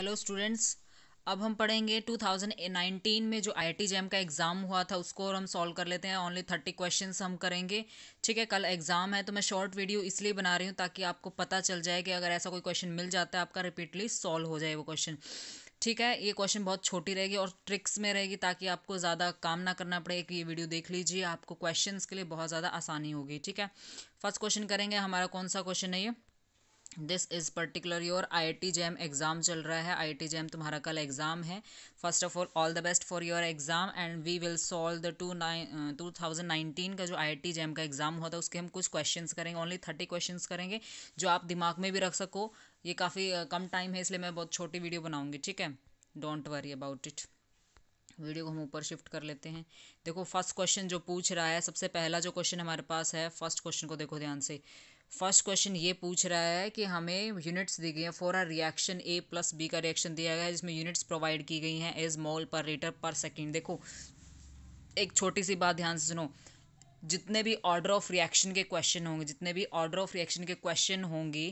hello students अब हम पढ़ेंगे 2019 में जो आई जैम का एग्ज़ाम हुआ था उसको और हम सॉल्व कर लेते हैं ओनली थर्टी क्वेश्चन हम करेंगे ठीक है कल एग्ज़ाम है तो मैं शॉर्ट वीडियो इसलिए बना रही हूँ ताकि आपको पता चल जाए कि अगर ऐसा कोई क्वेश्चन मिल जाता है आपका रिपीटली सॉल्व हो जाए वो क्वेश्चन ठीक है ये क्वेश्चन बहुत छोटी रहेगी और ट्रिक्स में रहेगी ताकि आपको ज़्यादा काम ना करना पड़े कि ये वीडियो देख लीजिए आपको क्वेश्चन के लिए बहुत ज़्यादा आसानी होगी ठीक है फर्स्ट क्वेश्चन करेंगे हमारा कौन सा क्वेश्चन है ये this is particular your I T JAM exam चल रहा है आई टी जैम तुम्हारा कल एग्ज़ाम है first of all all the best for your exam and we will solve the two nine two thousand nineteen का जो आई टी जैम का exam हुआ था उसके हम कुछ क्वेश्चन करेंगे ओनली थर्टी क्वेश्चन करेंगे जो आप दिमाग में भी रख सको ये काफ़ी uh, कम टाइम है इसलिए मैं बहुत छोटी वीडियो बनाऊँगी ठीक है don't worry about it video को हम ऊपर शिफ्ट कर लेते हैं देखो फर्स्ट क्वेश्चन जो पूछ रहा है सबसे पहला जो क्वेश्चन हमारे पास है फर्स्ट क्वेश्चन को देखो ध्यान से फर्स्ट क्वेश्चन ये पूछ रहा है कि हमें यूनिट्स दी गई हैं for our reaction A plus B का रिएक्शन दिया गया है जिसमें यूनिट्स प्रोवाइड की गई हैं as mol per litre per second देखो एक छोटी सी बात ध्यान से सुनो जितने भी ऑर्डर ऑफ रिएक्शन के क्वेश्चन होंगे जितने भी ऑर्डर ऑफ रिएक्शन के क्वेश्चन होंगे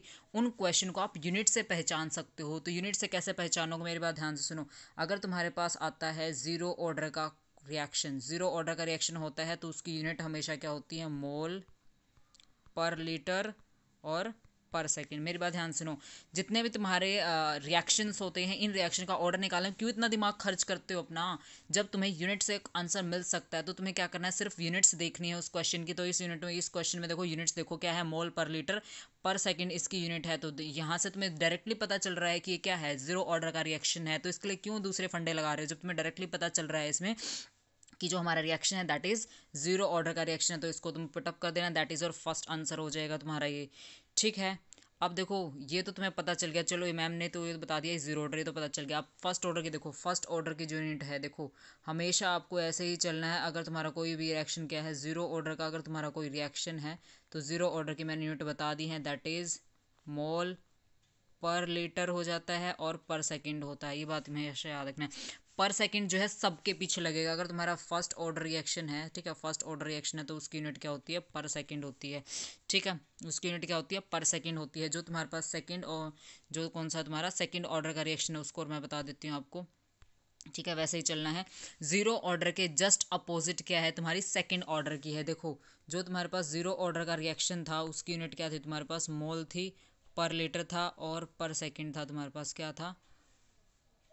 उन क्वेश्चन को आप यूनिट से पहचान सकते हो तो यूनिट से कैसे पहचानोगे मेरी बात ध्यान से सुनो अगर तुम्हारे पास आता है ज़ीरो ऑर्डर का रिएक्शन ज़ीरो ऑर्डर का रिएक्शन होता है तो उसकी यूनिट हमेशा क्या होती है मोल पर लीटर और पर सेकेंड मेरी बात ध्यान सुनो जितने भी तुम्हारे रिएक्शंस होते हैं इन रिएक्शन का ऑर्डर निकालने में क्यों इतना दिमाग खर्च करते हो अपना जब तुम्हें यूनिट से आंसर मिल सकता है तो तुम्हें क्या करना है सिर्फ यूनिट्स देखनी है उस क्वेश्चन की तो इस यूनिट में इस क्वेश्चन में देखो यूनिट्स देखो क्या है मोल पर लीटर पर सेकेंड इसकी यूनिट है तो यहाँ से तुम्हें डायरेक्टली पता चल रहा है कि ये क्या है जीरो ऑर्डर का रिएक्शन है तो इसके लिए क्यों दूसरे फंडे लगा रहे हो जब तुम्हें डायरेक्टली पता चल रहा है इसमें कि जो हमारा रिएक्शन है दैट इज़ ज़ीरो ऑर्डर का रिएक्शन है तो इसको तुम पुटअप कर देना दैट इज़ और फर्स्ट आंसर हो जाएगा तुम्हारा ये ठीक है अब देखो ये तो तुम्हें पता चल गया चलो ये मैम ने तो ये तो बता दिया ज़ीरो ऑर्डर ये तो पता चल गया अब फर्स्ट ऑर्डर की देखो फर्स्ट ऑर्डर की जो यूनिट है देखो हमेशा आपको ऐसे ही चलना है अगर तुम्हारा कोई भी रिएक्शन क्या है ज़ीरो ऑर्डर का अगर तुम्हारा कोई रिएक्शन है तो ज़ीरो ऑर्डर की मैंने यूनिट बता दी है that is mol per litre हो जाता है और पर सेकंड होता है ये बात हमेशा याद रखना है पर सेकंड जो है सबके पीछे लगेगा अगर तुम्हारा फर्स्ट ऑर्डर रिएक्शन है ठीक है फर्स्ट ऑर्डर रिएक्शन है तो उसकी यूनिट क्या होती है पर सेकंड होती है ठीक है उसकी यूनिट क्या होती है पर सेकंड होती है जो तुम्हारे पास सेकंड और जो कौन सा तुम्हारा सेकंड ऑर्डर का रिएक्शन है उसको और मैं बता देती हूँ आपको ठीक है वैसे ही चलना है ज़ीरो ऑर्डर के जस्ट अपोजिट क्या है तुम्हारी सेकंड ऑर्डर की है देखो जो तुम्हारे पास ज़ीरो ऑर्डर का रिएक्शन था उसकी यूनिट क्या थी तुम्हारे पास मोल थी पर लीटर था और पर सेकंड था तुम्हारे पास क्या था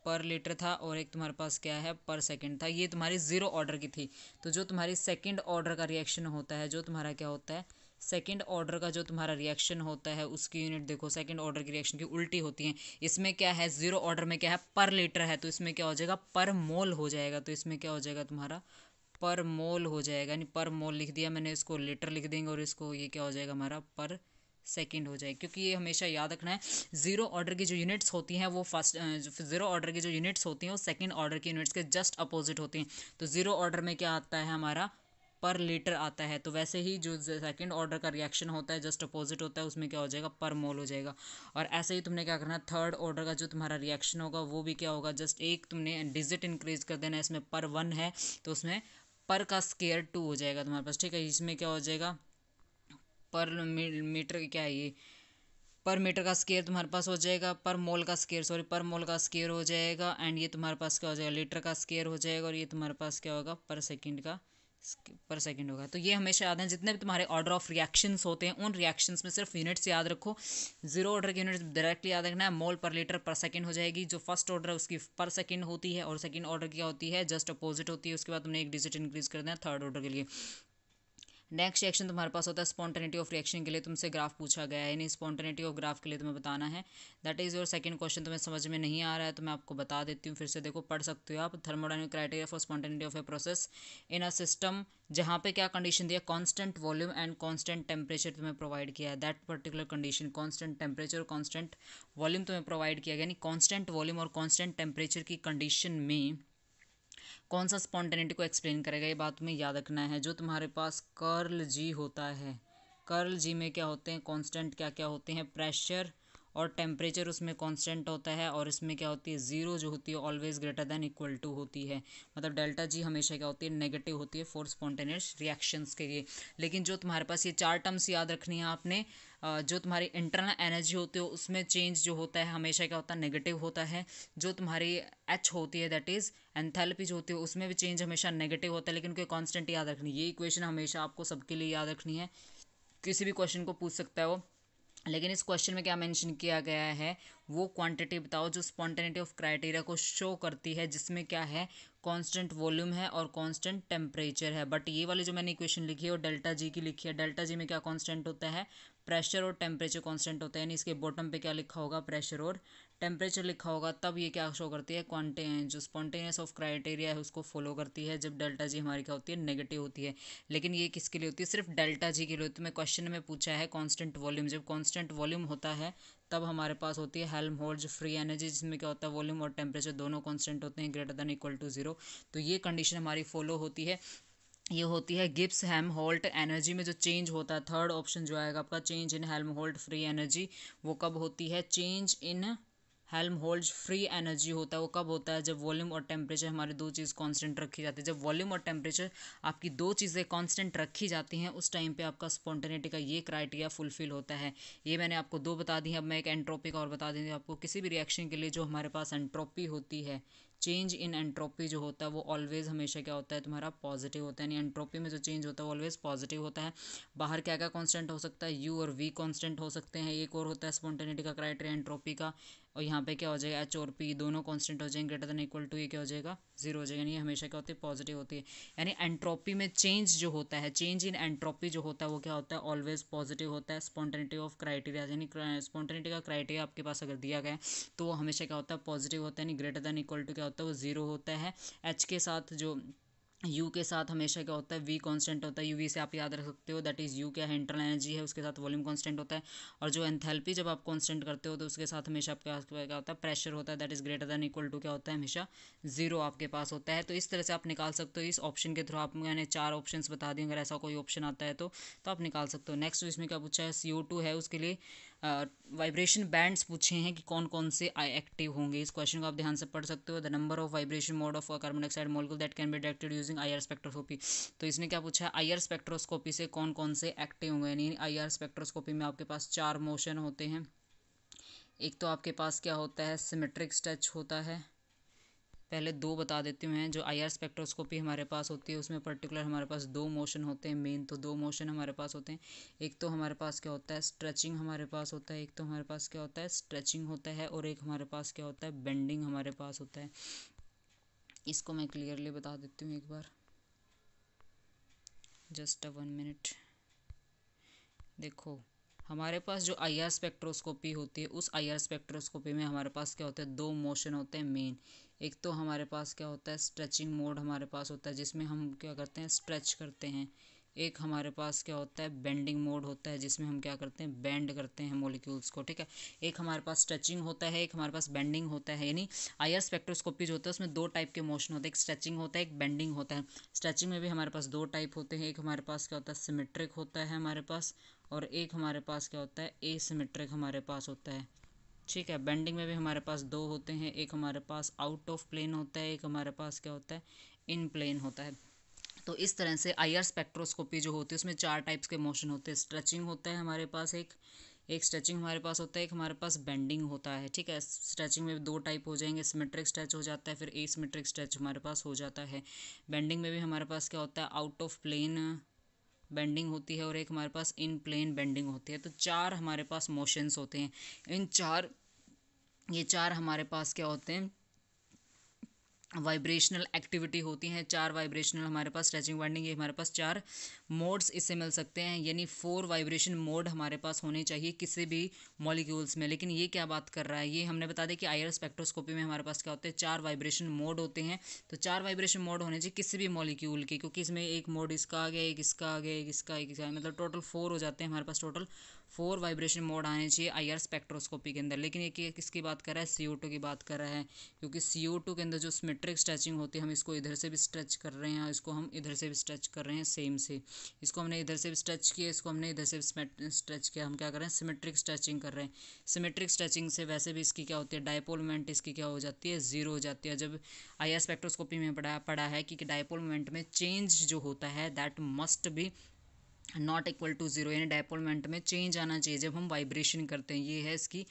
पर लीटर था और एक तुम्हारे पास क्या है पर सेकंड था ये तुम्हारी ज़ीरो ऑर्डर की थी तो जो तुम्हारी सेकंड ऑर्डर का रिएक्शन होता है जो तुम्हारा क्या होता है सेकंड ऑर्डर का जो तुम्हारा रिएक्शन होता है उसकी यूनिट देखो सेकंड ऑर्डर की रिएक्शन की उल्टी होती है इसमें क्या है ज़ीरो ऑर्डर में क्या है पर लीटर है तो इसमें क्या हो जाएगा पर मोल हो जाएगा तो इसमें क्या हो जाएगा तुम्हारा पर मोल हो जाएगा यानी पर मोल लिख दिया मैंने इसको लीटर लिख देंगे और इसको ये क्या हो जाएगा हमारा पर सेकेंड हो जाए क्योंकि ये हमेशा याद रखना है ज़ीरो ऑर्डर की जो यूनिट्स होती हैं वो फर्स्ट ज़ीरो ऑर्डर की जो यूनिट्स होती हैं वो सेकेंड ऑर्डर की यूनिट्स के जस्ट अपोजिट होती हैं तो ज़ीरो ऑर्डर में क्या आता है हमारा पर लीटर आता है तो वैसे ही जो सेकंड ऑर्डर का रिएक्शन होता है जस्ट अपोजिट होता है उसमें क्या हो जाएगा पर मोल हो जाएगा और ऐसे ही तुमने क्या करना है थर्ड ऑर्डर का जो तुम्हारा रिएक्शन होगा वो भी क्या होगा जस्ट एक तुमने डिजिट इंक्रीज कर देना है इसमें पर वन है तो उसमें पर का स्केयर टू हो जाएगा तुम्हारे पास ठीक है इसमें क्या हो जाएगा पर मीटर क्या है ये पर मीटर का स्केयर तुम्हारे पास हो जाएगा पर मोल का स्केयर सॉरी पर मोल का स्केयर हो जाएगा एंड ये तुम्हारे पास क्या हो जाएगा लीटर का स्केयर हो जाएगा और ये तुम्हारे पास क्या होगा पर सेकेंड का पर सेकंड होगा तो ये हमेशा याद है जितने भी तुम्हारे ऑर्डर ऑफ रिएक्शंस होते हैं उन रिएक्शंस में सिर्फ यूनिट्स याद रखो जीरो ऑर्डर के यूनिट्स डायरेक्टली याद रखना है मोल पर लीटर पर सेकंड हो जाएगी जो फर्स्ट ऑर्डर है उसकी पर सेकंड होती है और सेकंड ऑर्डर क्या होती है जस्ट अपोजिट होती है उसके बाद तुमने एक डिजिट इंक्रीज कर देना थर्ड ऑर्डर के लिए नेक्स्ट एक्शन तुम्हारे पास होता है स्पॉन्टेनिटी ऑफ रिएक्शन के लिए तुमसे ग्राफ पूछा गया है यानी स्पॉन्टेनिटी ऑफ ग्राफ के लिए तुम्हें बताना है that is your second question तुम्हें समझ में नहीं आ रहा है तो मैं आपको बता देती हूँ फिर से देखो पढ़ सकते हो आप thermodynamic criteria for spontaneity of a process in a system जहाँ पे क्या कंडीशन दिया constant volume and constant temperature तुम्हें प्रोवाइड किया है that particular condition constant temperature constant volume तुम्हें प्रोवाइड किया गया यानी कॉन्स्टेंट वॉल्यूम और कॉन्स्टेंट टेम्परेचर की कंडीशन में कौन सा स्पॉन्टेनिटी को एक्सप्लेन करेगा ये बात तुम्हें याद रखना है जो तुम्हारे पास कर्ल जी होता है कर्ल जी में क्या होते हैं कॉन्स्टेंट क्या क्या होते हैं प्रेशर और टेम्परेचर उसमें कांस्टेंट होता है और इसमें क्या होती है ज़ीरो जो होती है always greater than equal to होती है मतलब डेल्टा जी हमेशा क्या होती है नेगेटिव होती है फोर स्पॉन्टेनियस रिएक्शंस के लिए लेकिन जो तुम्हारे पास ये चार टर्म्स याद रखनी है आपने जो तुम्हारी इंटरनल एनर्जी होती है उसमें चेंज जो होता है हमेशा क्या होता है नेगेटिव होता है जो तुम्हारी एच होती है दैट इज़ एंथैल्पी जो होती है उसमें भी चेंज हमेशा नेगेटिव होता है लेकिन कोई कॉन्स्टेंट याद रखनी ये इक्वेशन हमेशा आपको सबके लिए याद रखनी है किसी भी क्वेश्चन को पूछ सकता है वो लेकिन इस क्वेश्चन में क्या मेंशन किया गया है वो क्वांटिटी बताओ जो स्पॉन्टेनिटी ऑफ क्राइटेरिया को शो करती है जिसमें क्या है कांस्टेंट वॉल्यूम है और कांस्टेंट टेम्परेचर है बट ये वाली जो मैंने इक्वेशन लिखी है वो डेल्टा जी की लिखी है डेल्टा जी में क्या कांस्टेंट होता है प्रेशर और टेम्परेचर कॉन्स्टेंट होता है यानी इसके बॉटम पर क्या लिखा होगा प्रेशर और टेम्परेचर लिखा होगा तब ये क्या शो करती है क्वांटेन जो स्पॉन्टेनियस ऑफ क्राइटेरिया है उसको फॉलो करती है जब डेल्टा जी हमारी क्या होती है नेगेटिव होती है लेकिन ये किसके लिए होती है सिर्फ डेल्टा जी के लिए होती है मैं क्वेश्चन में पूछा है कांस्टेंट वॉल्यूम जब कॉन्स्टेंट वॉल्यूम होता है तब हमारे पास होती है हेल्म होल्ड फ्री एनर्जी जिसमें क्या होता है वॉल्यूम और टेम्परेचर दोनों कॉन्स्टेंट होते हैं greater than equal to zero तो ये कंडीशन हमारी फॉलो होती है ये होती है गिप्स हेम होल्ट एनर्जी में जो चेंज होता है थर्ड ऑप्शन जो आएगा आपका change in Helmholtz free energy वो कब होती है change in Helmholtz free energy होता है वो कब होता है जब वॉल्यूम और टेम्परेचर हमारे दो चीज़ कांस्टेंट रखी जाती है जब वॉल्यूम और टेम्परेचर आपकी दो चीज़ें कांस्टेंट रखी जाती हैं उस टाइम पे आपका स्पॉन्टेनिटी का ये क्राइटेरिया फुलफिल होता है ये मैंने आपको दो बता दी अब मैं एक एंट्रोपी का और बता दी आपको किसी भी रिएक्शन के लिए जो हमारे पास एंट्रोपी होती है चेंज इन एंट्रोपी जो होता है वो ऑलवेज़ हमेशा क्या होता है तुम्हारा पॉजिटिव होता है यानी एंट्रोपी में जो चेंज होता है वो ऑलवेज़ पॉजिटिव होता है बाहर क्या क्या कांस्टेंट हो सकता है यू और वी कांस्टेंट हो सकते हैं एक और होता है स्पॉन्टेनिटी का क्राइटेरिया एंट्रोपी का और यहाँ पे क्या हो जाएगा एच और पी दोनों कॉन्स्टेंट हो जाएंगे ग्रेटर देन इक्वल टू ये क्या हो जाएगा जीरो हो जाएगा यानी हमेशा क्या होती है पॉजिटिव होती है यानी एंट्रोपी में चेंज जो होता है चेंज इन एंट्रोपी जो होता है वो क्या होता है ऑलवेज पॉजिटिव होता है स्पॉन्टेनिटी ऑफ क्राइटेरिया यानी स्पॉन्टेनिटी का क्राइटेरिया आपके पास अगर दिया गया है तो वो हमेशा क्या होता है पॉजिटिव होता है यानी ग्रेटर देन इक्वल टू क्या होता है वो जीरो होता है एच के साथ जो यू के साथ हमेशा क्या होता है वी कांस्टेंट होता है यू वी से आप याद रख सकते हो दैट इज़ यू क्या है इंटरनल एनर्जी है उसके साथ वॉल्यूम कांस्टेंट होता है और जो एंथैल्पी जब आप कांस्टेंट करते हो तो उसके साथ हमेशा आपके पास क्या होता है प्रेशर होता है that is greater than equal to क्या होता है हमेशा जीरो आपके पास होता है तो इस तरह से आप निकाल सकते हो इस ऑप्शन के थ्रू आप मैंने चार ऑप्शन बता दिए अगर ऐसा कोई ऑप्शन आता है तो, तो आप निकाल सकते हो नेक्स्ट इसमें क्या पूछा है सी है उसके लिए वाइब्रेशन बैंड्स पूछे हैं कि कौन कौन से आई एक्टिव होंगे इस क्वेश्चन को आप ध्यान से पढ़ सकते हो the number of vibration mode of carbon dioxide molecule that can be detected using I R spectroscopy तो इसने क्या पूछा आई आर स्पेक्ट्रोस्कोपी से कौन कौन से एक्टिव होंगे यानी आई आर स्पेक्ट्रोस्कोपी में आपके पास चार मोशन होते हैं एक तो आपके पास क्या होता है सिमेट्रिक स्टच होता है पहले दो बता देती हूँ जो आई स्पेक्ट्रोस्कोपी हमारे पास होती है उसमें पर्टिकुलर हमारे पास दो मोशन होते हैं मेन तो दो मोशन हमारे पास होते हैं एक तो हमारे पास क्या होता है स्ट्रेचिंग हमारे पास होता है एक तो हमारे पास क्या होता है स्ट्रेचिंग होता है और एक हमारे पास क्या होता है बेंडिंग हमारे पास होता है इसको मैं क्लियरली बता देती हूँ एक बार जस्ट अ वन मिनट देखो हमारे पास जो आई आर स्पेक्ट्रोस्कोपी होती है उस आई आर स्पेक्ट्रोस्कोपी में हमारे पास क्या होता है दो मोशन होते हैं मेन एक तो हमारे पास क्या होता है स्ट्रेचिंग मोड हमारे पास होता है जिसमें हम क्या करते हैं स्ट्रेच करते हैं एक हमारे पास क्या होता है बेंडिंग मोड होता है जिसमें हम क्या करते हैं बेंड करते हैं मोलिक्यूल्स को ठीक है एक हमारे पास स्ट्रेचिंग होता है एक हमारे पास बेंडिंग होता है यानी आयर स्पेक्ट्रोस्कोपी जो होता है उसमें दो टाइप के मोशन होते हैं एक स्ट्रेचिंग होता है एक बेंडिंग होता है स्ट्रेचिंग में भी हमारे पास दो टाइप होते हैं एक हमारे पास क्या होता है सिमेट्रिक होता है हमारे पास और एक हमारे पास क्या होता है ए हमारे पास होता है ठीक है बेंडिंग में भी हमारे पास दो होते हैं एक हमारे पास आउट ऑफ प्लेन होता है एक हमारे पास क्या होता है इन प्लेन होता है तो इस तरह से आईआर स्पेक्ट्रोस्कोपी जो होती है उसमें चार टाइप्स के मोशन होते हैं स्ट्रेचिंग होता है हमारे पास एक एक स्ट्रेचिंग हमारे पास होता है एक हमारे पास बेंडिंग होता है ठीक है स्ट्रेचिंग में दो टाइप हो जाएंगे सिमेट्रिक स्ट्रेच हो जाता है फिर ए सिमेट्रिक स्ट्रेच हमारे पास हो जाता है बेंडिंग में भी हमारे पास क्या होता है आउट ऑफ प्लेन बेंडिंग होती है और एक हमारे पास इन प्लेन बेंडिंग होती है तो चार हमारे पास मोशंस होते हैं इन चार ये चार हमारे पास क्या होते हैं वाइब्रेशनल एक्टिविटी होती हैं चार वाइब्रेशनल हमारे पास स्ट्रेचिंग वाइंडिंग ये हमारे पास चार मोड्स इससे मिल सकते हैं यानी फोर वाइब्रेशन मोड हमारे पास होने चाहिए किसी भी मॉलिक्यूल्स में लेकिन ये क्या बात कर रहा है ये हमने बता दें कि आयर स्पेक्ट्रोस्कोपी में हमारे पास क्या होते हैं चार वाइब्रेशन मोड होते हैं तो चार वाइब्रेशन मोड होने चाहिए किसी भी मॉलिक्यूल के क्योंकि इसमें एक मोड इसका आ गया एक इसका आ गया एक इसका एक इसका मतलब टोटल फोर हो जाते हैं हमारे पास टोटल फोर वाइब्रेशन मोड आने चाहिए आर स्पेक्ट्रोस्कोपी के अंदर लेकिन ये किसकी बात कर रहा है सी की बात कर रहा है क्योंकि सी के अंदर जो स्मेट्रिक स्ट्रेचिंग होती है हम इसको इधर से भी स्ट्रेच कर रहे हैं और इसको हम इधर से भी स्ट्रेच कर रहे हैं सेम से इसको हमने इधर से भी स्ट्रेच किया इसको हमने इधर से भी स्ट्रेच किया हम क्या कर रहे हैं सिमेट्रिक स्ट्रेचिंग कर रहे हैं सिमेट्रिक स्ट्रेचिंग से वैसे भी इसकी क्या होती है डायपोल मोमेंट इसकी क्या हो जाती है ज़ीरो हो जाती है जब आई स्पेक्ट्रोस्कोपी में पढ़ा पढ़ा है कि, कि डायपोल मोमेंट में चेंज जो होता है that must be not equal to zero यानी डायपोलमेंट में चेंज आना चाहिए जब हम वाइब्रेशन करते हैं ये है इसकी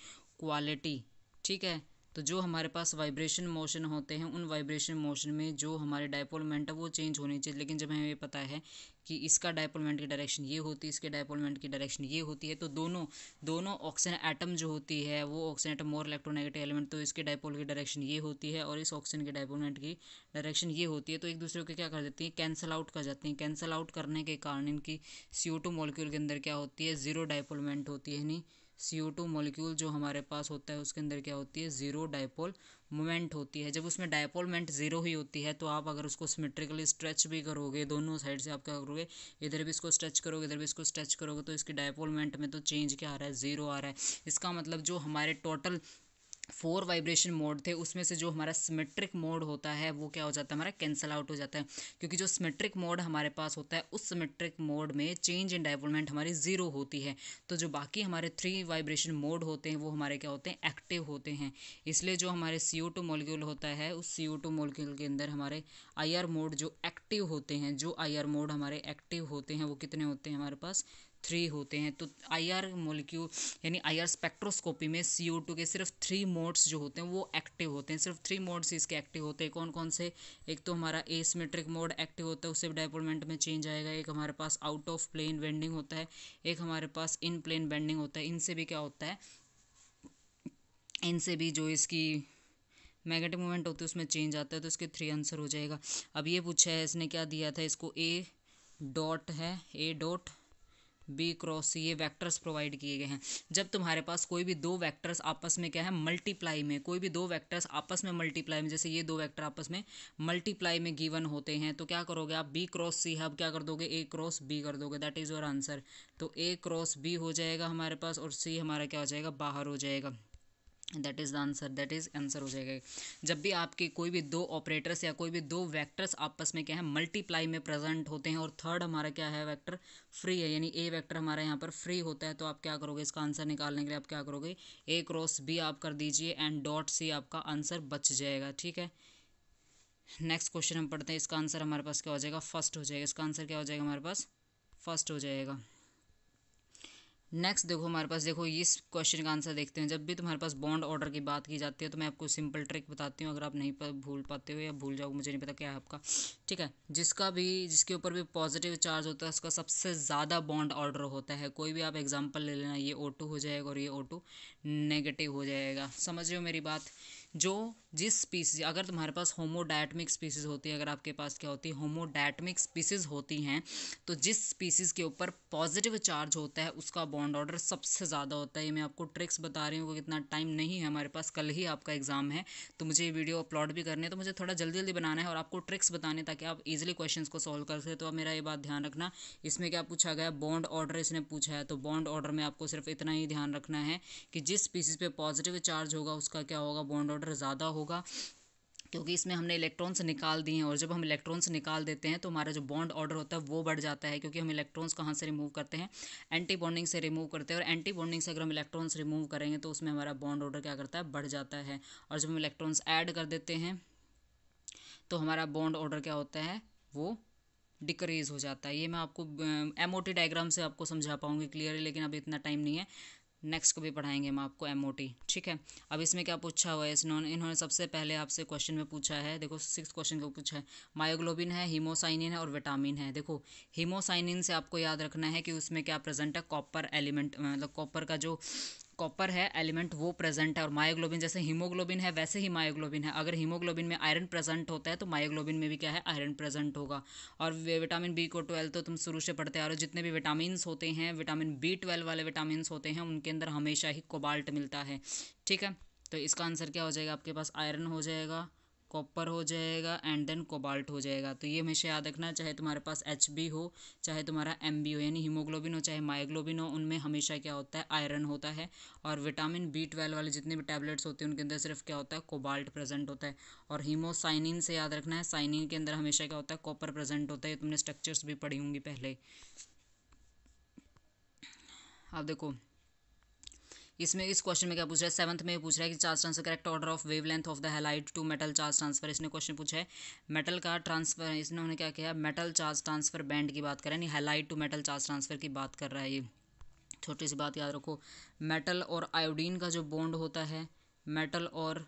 क्वालिटी ठीक है तो जो हमारे पास वाइब्रेशन मोशन होते हैं उन वाइब्रेशन मोशन में जो हमारे डायपोलमेंट है वो चेंज होनी चाहिए लेकिन जब हमें पता है कि इसका डायपोलमेंट की डायरेक्शन ये होती है इसके डायपोलमेंट की डायरेक्शन ये होती है तो दोनों दोनों ऑक्सीजन एटम जो होती है वो oxygen atom more electronegative element तो इसके डायपोल की डायरेक्शन ये होती है और इस ऑक्सीजन के डायपोलमेंट की डायरेक्शन ये होती है तो एक दूसरे को क्या कर देती है कैंसिल आउट कर जाती हैं कैंसल आउट करने के कारण इनकी सी ओ मॉलिक्यूल के अंदर क्या होती है ज़ीरो डायपोलमेंट होती है यानी सी ओ टू मॉलिक्यूल जो हमारे पास होता है उसके अंदर क्या होती है ज़ीरो डायपोल मोमेंट होती है जब उसमें डायपोलमेंट ज़ीरो ही होती है तो आप अगर उसको सिमेट्रिकली स्ट्रेच भी करोगे दोनों साइड से आप क्या करोगे इधर भी इसको स्ट्रेच करोगे इधर भी इसको स्ट्रेच करोगे तो इसकी डायपोलमेंट में तो चेंज क्या आ रहा है ज़ीरो आ रहा है इसका मतलब जो हमारे टोटल फोर वाइब्रेशन मोड थे उसमें से जो हमारा सिमेट्रिक मोड होता है वो क्या हो जाता है हमारा कैंसिल आउट हो जाता है क्योंकि जो सिमेट्रिक मोड हमारे पास होता है उस सिमेट्रिक मोड में चेंज इन डेवलपमेंट हमारी ज़ीरो होती है तो जो बाकी हमारे थ्री वाइब्रेशन मोड होते हैं वो हमारे क्या होते हैं एक्टिव होते हैं इसलिए जो हमारे सी ओ टू मोलिक्यूल होता है उस सी ओ टू मोलिक्यूल के अंदर हमारे आई आर मोड जो एक्टिव होते हैं जो आई आर मोड हमारे एक्टिव होते हैं वो कितने होते हैं हमारे पास थ्री होते हैं तो आई आर मोलिक्यू यानी आई आर स्पेक्ट्रोस्कोपी में सी ओ टू के सिर्फ थ्री मोड्स जो होते हैं वो एक्टिव होते हैं सिर्फ थ्री मोड्स इसके एक्टिव होते हैं कौन कौन से एक तो हमारा एसमेट्रिक मोड एक्टिव होता है उससे डेवलपमेंट में चेंज आएगा एक हमारे पास आउट ऑफ प्लेन बेंडिंग होता है एक हमारे पास इन प्लेन बेंडिंग होता है इनसे भी क्या होता है इनसे भी जो इसकी मैग्नेटिक मोमेंट होती है उसमें चेंज आता है तो इसके थ्री आंसर हो जाएगा अब ये पूछा है इसने क्या दिया था इसको ए डॉट है A dot B cross C ये वैक्टर्स प्रोवाइड किए गए हैं जब तुम्हारे पास कोई भी दो वैक्टर्स आपस में क्या है मल्टीप्लाई में कोई भी दो वैक्टर्स आपस में मल्टीप्लाई में जैसे ये दो वैक्टर आपस में मल्टीप्लाई में गिवन होते हैं तो क्या करोगे आप बी क्रॉस सी है अब क्या कर दोगे ए क्रॉस बी कर दोगे दैट इज़ योर आंसर तो ए क्रॉस बी हो जाएगा हमारे पास और सी हमारा क्या हो जाएगा बाहर हो जाएगा that is the answer that is answer हो जाएगा जब भी आपके कोई भी दो ऑपरेटर्स या कोई भी दो वेक्टर्स आपस में क्या है मल्टीप्लाई में प्रेजेंट होते हैं और थर्ड हमारा क्या है वेक्टर फ्री है यानी ए वेक्टर हमारा यहाँ पर फ्री होता है तो आप क्या करोगे इसका आंसर निकालने के लिए आप क्या करोगे ए क्रॉस बी आप कर दीजिए एंड डॉट सी आपका आंसर बच जाएगा ठीक है नेक्स्ट क्वेश्चन हम पढ़ते हैं इसका आंसर हमारे पास क्या हो जाएगा फर्स्ट हो जाएगा इसका आंसर क्या हो जाएगा हमारे पास फर्स्ट हो जाएगा नेक्स्ट देखो हमारे पास देखो इस क्वेश्चन का आंसर देखते हैं जब भी तुम्हारे पास बॉन्ड ऑर्डर की बात की जाती है तो मैं आपको सिंपल ट्रिक बताती हूँ अगर आप नहीं भूल पाते हो या भूल जाओ मुझे नहीं पता क्या है आपका ठीक है जिसका भी जिसके ऊपर भी पॉजिटिव चार्ज होता है उसका सबसे ज़्यादा बॉन्ड ऑर्डर होता है कोई भी आप एग्जाम्पल ले लेना ये ओ हो जाएगा और ये ओ नेगेटिव हो जाएगा समझ रहे हो मेरी बात जो जिस स्पीसीज अगर तुम्हारे पास होमोडायटमिक स्पीसीज होती है अगर आपके पास क्या होती है होमोडायटमिक स्पीसीज होती हैं तो जिस स्पीसीज के ऊपर पॉजिटिव चार्ज होता है उसका बॉन्ड ऑर्डर सबसे ज़्यादा होता है ये मैं आपको ट्रिक्स बता रही हूँ क्योंकि इतना टाइम नहीं है हमारे पास कल ही आपका एग्ज़ाम है तो मुझे ये वीडियो अपलोड भी करने है तो मुझे थोड़ा जल्दी जल्दी बनाना है और आपको ट्रिक्स बताने ताकि आप ईजिली क्वेश्चन को सॉल्व कर सकें तो आप मेरा ये बात ध्यान रखना इसमें क्या पूछा गया बॉन्ड ऑर्डर इसने पूछा है तो बॉन्ड ऑर्डर में आपको सिर्फ इतना ही ध्यान रखना है कि जिस स्पीसीज पर पॉजिटिव चार्ज होगा उसका क्या होगा बॉन्ड ऑर्डर ऑर्डर ज़्यादा होगा क्योंकि इसमें हमने इलेक्ट्रॉन्स निकाल दिए हैं और जब हम इलेक्ट्रॉन्स निकाल देते हैं तो हमारा जो बॉन्ड ऑर्डर होता है वो बढ़ जाता है क्योंकि हम इलेक्ट्रॉन्स कहाँ से रिमूव करते हैं एंटी बॉन्डिंग से रिमूव करते हैं और एंटी बॉन्डिंग से अगर हम इलेक्ट्रॉन्स रिमूव करेंगे तो उसमें हमारा बॉन्ड ऑर्डर क्या करता है बढ़ जाता है और जब हम इलेक्ट्रॉन्स ऐड कर देते हैं तो हमारा बॉन्ड ऑर्डर क्या होता है वो डिक्रीज़ हो जाता है ये मैं आपको एम डायग्राम से आपको समझा पाऊँगी क्लियरली लेकिन अभी इतना टाइम नहीं है नेक्स्ट को भी पढ़ाएंगे हम आपको एम ठीक है अब इसमें क्या पूछा हुआ है इन्होंने इन्होंने सबसे पहले आपसे क्वेश्चन में पूछा है देखो सिक्स क्वेश्चन को पूछा है मायोग्लोबिन है हीमोसाइनिन है और विटामिन है देखो हीमोसाइनिन से आपको याद रखना है कि उसमें क्या प्रेजेंट है कॉपर एलिमेंट मतलब कॉपर का जो कॉपर है एलिमेंट वो प्रेजेंट है और मायोग्लोबिन जैसे हीमोग्लोबिन है वैसे ही मायोग्लोबिन है अगर हीमोग्लोबिन में आयरन प्रेजेंट होता है तो मायोग्लोबिन में भी क्या है आयरन प्रेजेंट होगा और विटामिन बी को ट्वेल्व तो तुम शुरू से पढ़ते आ रहे हो जितने भी विटामिन होते हैं विटामिन बी ट्वेल्व वाले विटामिन होते हैं उनके अंदर हमेशा ही कोबाल्ट मिलता है ठीक है तो इसका आंसर क्या हो जाएगा आपके पास आयरन हो जाएगा कॉपर हो जाएगा एंड देन कोबाल्ट हो जाएगा तो ये हमेशा याद रखना चाहे तुम्हारे पास एच हो चाहे तुम्हारा एम हो यानी हीमोग्लोबिन हो चाहे माइग्लोबिन हो उनमें हमेशा क्या होता है आयरन होता है और विटामिन बी ट्वेल्व वाले जितने भी टैबलेट्स होते हैं उनके अंदर सिर्फ क्या होता है कोबाल्ट प्रेजेंट होता है और हीमोसाइनिन से याद रखना है साइनिन के अंदर हमेशा क्या होता है कॉपर प्रेजेंट होता है तुमने स्ट्रक्चर्स भी पढ़ी होंगी पहले अब देखो इसमें इस क्वेश्चन में क्या पूछ रहा है सेवंथ में पूछ रहा है कि charge transfer correct order of wavelength of the halide to metal charge transfer इसने क्वेश्चन पूछा है मेटल का ट्रांसफर इसने उन्होंने क्या किया मेटल चार्ज ट्रांसफर बैंड की बात कर रहे हैं halide to metal charge transfer की बात कर रहा है ये छोटी सी बात याद रखो मेटल और आयोडीन का जो बॉन्ड होता है मेटल और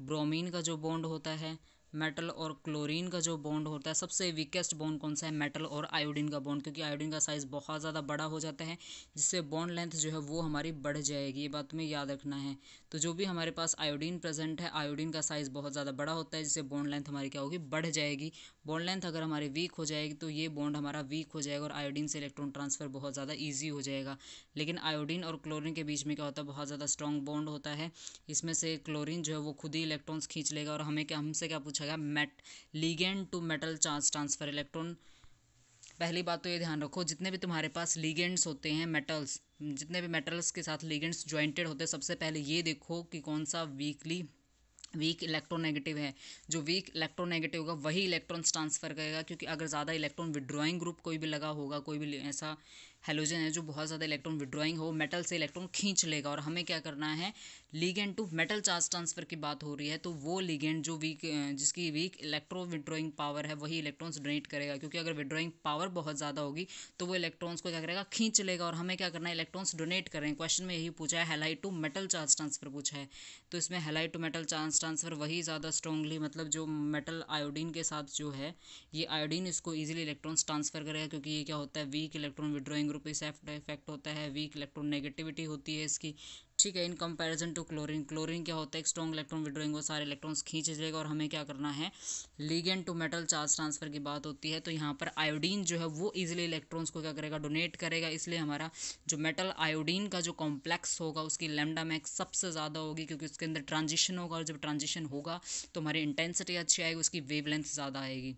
ब्रोमीन का जो बॉन्ड होता है मेटल और क्लोरीन का जो बॉन्ड होता है सबसे वीकेस्ट बॉन्ड कौन सा है मेटल और आयोडीन का बॉन्ड क्योंकि आयोडीन का साइज़ बहुत ज़्यादा बड़ा हो जाता है जिससे बॉन्ड लेंथ जो है वो हमारी बढ़ जाएगी ये बात तुम्हें याद रखना है तो जो भी हमारे पास आयोडीन प्रेजेंट है आयोडीन का साइज़ बहुत ज़्यादा बड़ा होता है जिससे बॉन्ड लेंथ हमारी क्या होगी बढ़ जाएगी बॉन्ड लेंथ अगर हमारी वीक हो जाएगी तो ये बॉन्ड हमारा वीक हो जाएगा और आयोडीन से इलेक्ट्रॉन ट्रांसफ़र बहुत ज़्यादा ईजी हो जाएगा लेकिन आयोडीन और क्लोरिन के बीच में क्या होता है बहुत ज़्यादा स्ट्रॉन्ग बॉन्ड होता है इसमें से क्लोरीन जो है वो खुद ही इलेक्ट्रॉन्स खींच लेगा और हमें क्या हमसे क्या पूछा पूछा गया मेट ligand to metal charge transfer electron पहली बात तो ये ध्यान रखो जितने भी तुम्हारे पास लीगेंड्स होते हैं मेटल्स जितने भी मेटल्स के साथ लीगेंड्स ज्वाइंटेड होते हैं सबसे पहले ये देखो कि कौन सा वीकली वीक इलेक्ट्रोनेगेटिव है जो वीक इलेक्ट्रोनेगेटिव होगा वही इलेक्ट्रॉन्स ट्रांसफ़र करेगा क्योंकि अगर ज़्यादा इलेक्ट्रॉन विड्रॉइंग ग्रुप कोई भी लगा होगा कोई भी ऐसा हेलोजन है जो बहुत ज़्यादा इलेक्ट्रॉन विड्रॉइंग हो मेटल से इलेक्ट्रॉन खींच लेगा और हमें क्या करना है ligand to metal charge transfer की बात हो रही है तो वो लीगेंड जो वीक जिसकी वीक इलेक्ट्रो विड्रॉइंग पावर है वही इलेक्ट्रॉन्स डोनेट करेगा क्योंकि अगर विड्रॉइंग पावर बहुत ज़्यादा होगी तो वो इलेक्ट्रॉन्स को क्या करेगा खींच लेगा और हमें क्या करना है इलेक्ट्रॉन्स डोनेट करें क्वेश्चन में यही पूछा है halide to metal charge transfer पूछा है तो इसमें halide to metal charge transfer वही ज़्यादा स्ट्रॉन्गली मतलब जो मेटल आयोडीन के साथ जो है ये आयोडीन इसको ईजिली इलेक्ट्रॉन्स ट्रांसफर करेगा क्योंकि ये क्या होता है वीक इलेक्ट्रॉन विड्रॉइंग मैंग्रोपी सेफ्ट इफेक्ट होता है वीक इलेक्ट्रॉन नेगेटिविटी होती है इसकी ठीक है in comparison to chlorine chlorine क्या होता है स्ट्रॉन्ग इलेक्ट्रॉन विड्रोइंग वो सारे इलेक्ट्रॉन्स खींच जाएगा और हमें क्या करना है ligand to metal charge transfer की बात होती है तो यहाँ पर आयोडीन जो है वो ईजिली इलेक्ट्रॉन्स को क्या करेगा डोनेट करेगा इसलिए हमारा जो मेटल आयोडीन का जो कॉम्प्लेक्स होगा उसकी लेमडा मैक्स सबसे ज़्यादा होगी क्योंकि उसके अंदर ट्रांजिशन होगा और जब ट्रांजिशन होगा तो हमारी इंटेंसिटी अच्छी आएगी उसकी वेवलेंथ ज़्यादा आएगी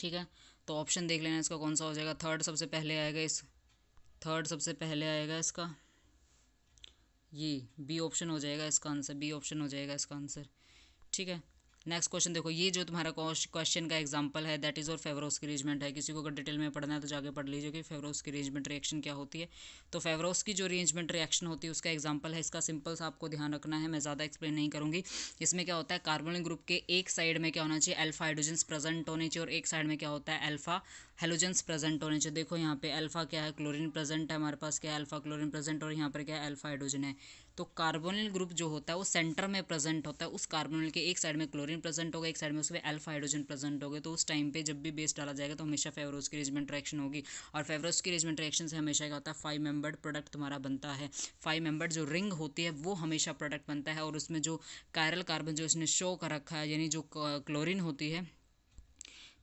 ठीक है तो ऑप्शन देख लेना इसका कौन सा हो जाएगा थर्ड सबसे पहले आएगा इस थर्ड सबसे पहले आएगा इसका ये बी ऑप्शन हो जाएगा इसका आंसर बी ऑप्शन हो जाएगा इसका आंसर ठीक है नेक्स्ट क्वेश्चन देखो ये जो तुम्हारा क्वेश्चन का एग्जांपल है दैट इज़ और फेवरोस की रेंजमेंट है किसी को अगर डिटेल में पढ़ना है तो जाके पढ़ लीजिए कि फेवरोस की अरेंजमेंट रिएक्शन क्या होती है तो फेवरोस की जो अरेंजमेंट रिएक्शन होती है उसका एग्जाम्पल है इसका सिंपल सा आपको ध्यान रखना है मैं ज़्यादा एक्सप्लेन नहीं करूँगी इसमें क्या होता है कार्बोनिक ग्रुप के एक साइड में क्या होना चाहिए अल्फा हाइड्रोजन्स प्रेजेंट होने चाहिए और एक साइड में क्या होता है अल्फा हेलोजेंस प्रेजेंट होने चाहिए देखो यहाँ पे अल्फा क्या है क्लोरीन प्रेजेंट है हमारे पास क्या है अल्फा क्लोरीन प्रेजेंट और यहाँ पर क्या है अल्फा हाइड्रोजन है तो कार्बोनिल ग्रुप जो होता है वो सेंटर में प्रेजेंट होता है उस कार्बोनिल के एक साइड में क्लोरीन प्रेजेंट होगा एक साइड में उसमें अल्फा हाइड्रोजन प्रेजेंट होगा तो उस टाइम पे जब भी बेस डाला जाएगा तो हमेशा फेवरोज की रेजमेंट रिएक्शन होगी और फेवरोज की रेजमेंट रिएक्शन से हमेशा क्या होता है फाइव मेंबर्ड प्रोडक्ट तुम्हारा बनता है फाइव मेंबर्ड जो रिंग होती है वो हमेशा प्रोडक्ट बनता है और उसमें जो कायरल कार्बन जो इसने शो कर रखा है यानी जो क्लोरिन होती है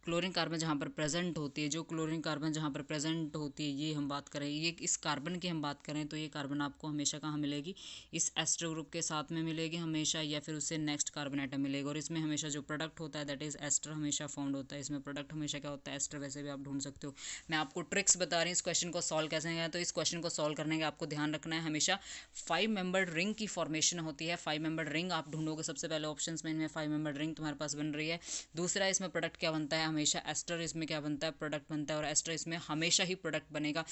क्लोरीन कार्बन जहाँ पर प्रेजेंट होती है जो क्लोरीन कार्बन जहाँ पर प्रेजेंट होती है ये हम बात करें ये इस कार्बन की हम बात करें तो ये कार्बन आपको हमेशा कहाँ मिलेगी इस एस्टर ग्रुप के साथ में मिलेगी हमेशा या फिर उससे नेक्स्ट कार्बन आइटम मिलेगा और इसमें हमेशा जो प्रोडक्ट होता है दैट इज़ एस्टर हमेशा फाउंड होता है इसमें प्रोडक्ट हमेशा क्या होता है एस्टर वैसे भी आप ढूंढ सकते हो मैं आपको ट्रिक्स बता रही हूँ इस क्वेश्चन को सॉल्व कैसे है तो इस क्वेश्चन को सॉल्व करने का आपको ध्यान रखना है हमेशा फाइव मेंबर रिंग की फॉर्मेशन होती है फाइव मेंबर रिंग आप ढूंढोगे सबसे पहले ऑप्शन में इनमें फाइव मेंबर रिंग तुम्हारे पास बन रही है दूसरा इसमें प्रोडक्ट क्या बनता है हमेशा एस्टर इसमें क्या बनता है प्रोडक्ट बनता है और एस्टर इसमें हमेशा ही प्रोडक्ट बनेगा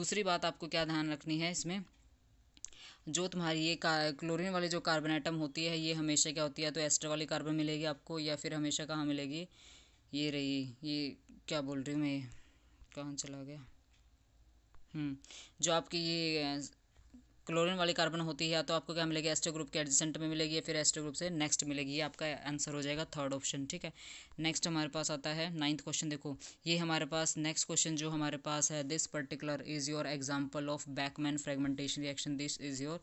दूसरी बात आपको क्या ध्यान रखनी है इसमें जो तुम्हारी ये क्लोरीन वाली जो कार्बन आइटम होती है ये हमेशा क्या होती है तो एस्टर वाली कार्बन मिलेगी आपको या फिर हमेशा कहाँ मिलेगी ये रही ये क्या बोल रही हूँ मैं कहाँ चला गया हम्म, जो आपकी ये क्लोरीन वाली कार्बन होती है तो आपको क्या मिलेगी एस्ट्रो ग्रुप के एडजेंट में मिलेगी या फिर एस्ट्रो ग्रुप से नेक्स्ट मिलेगी ये आपका आंसर हो जाएगा थर्ड ऑप्शन ठीक है नेक्स्ट हमारे पास आता है नाइन्थ क्वेश्चन देखो ये हमारे पास नेक्स्ट क्वेश्चन जो हमारे पास है this particular is your example of Beckmann fragmentation reaction this is your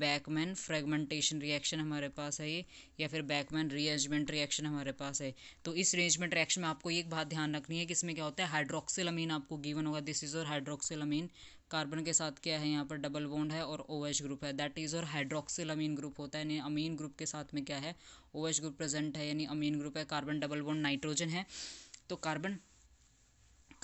Beckmann fragmentation reaction हमारे पास है ये या फिर बैकमैन रीअरेंजमेंट रिएक्शन हमारे पास है तो इस रेंजमेंट रिएक्शन में आपको एक बात ध्यान रखनी है कि इसमें क्या होता है हाइड्रोक्सिलमीन आपको गिवन होगा दिस इज और हाइड्रोक्सिलमीन कार्बन के साथ क्या है यहाँ पर डबल बॉन्ड है और ओ OH ग्रुप है दैट इज़ और हाइड्रोक्सिल अमीन ग्रुप होता है यानी अमीन ग्रुप के साथ में क्या है ओ OH ग्रुप प्रेजेंट है यानी अमीन ग्रुप है कार्बन डबल बॉन्ड नाइट्रोजन है तो carbon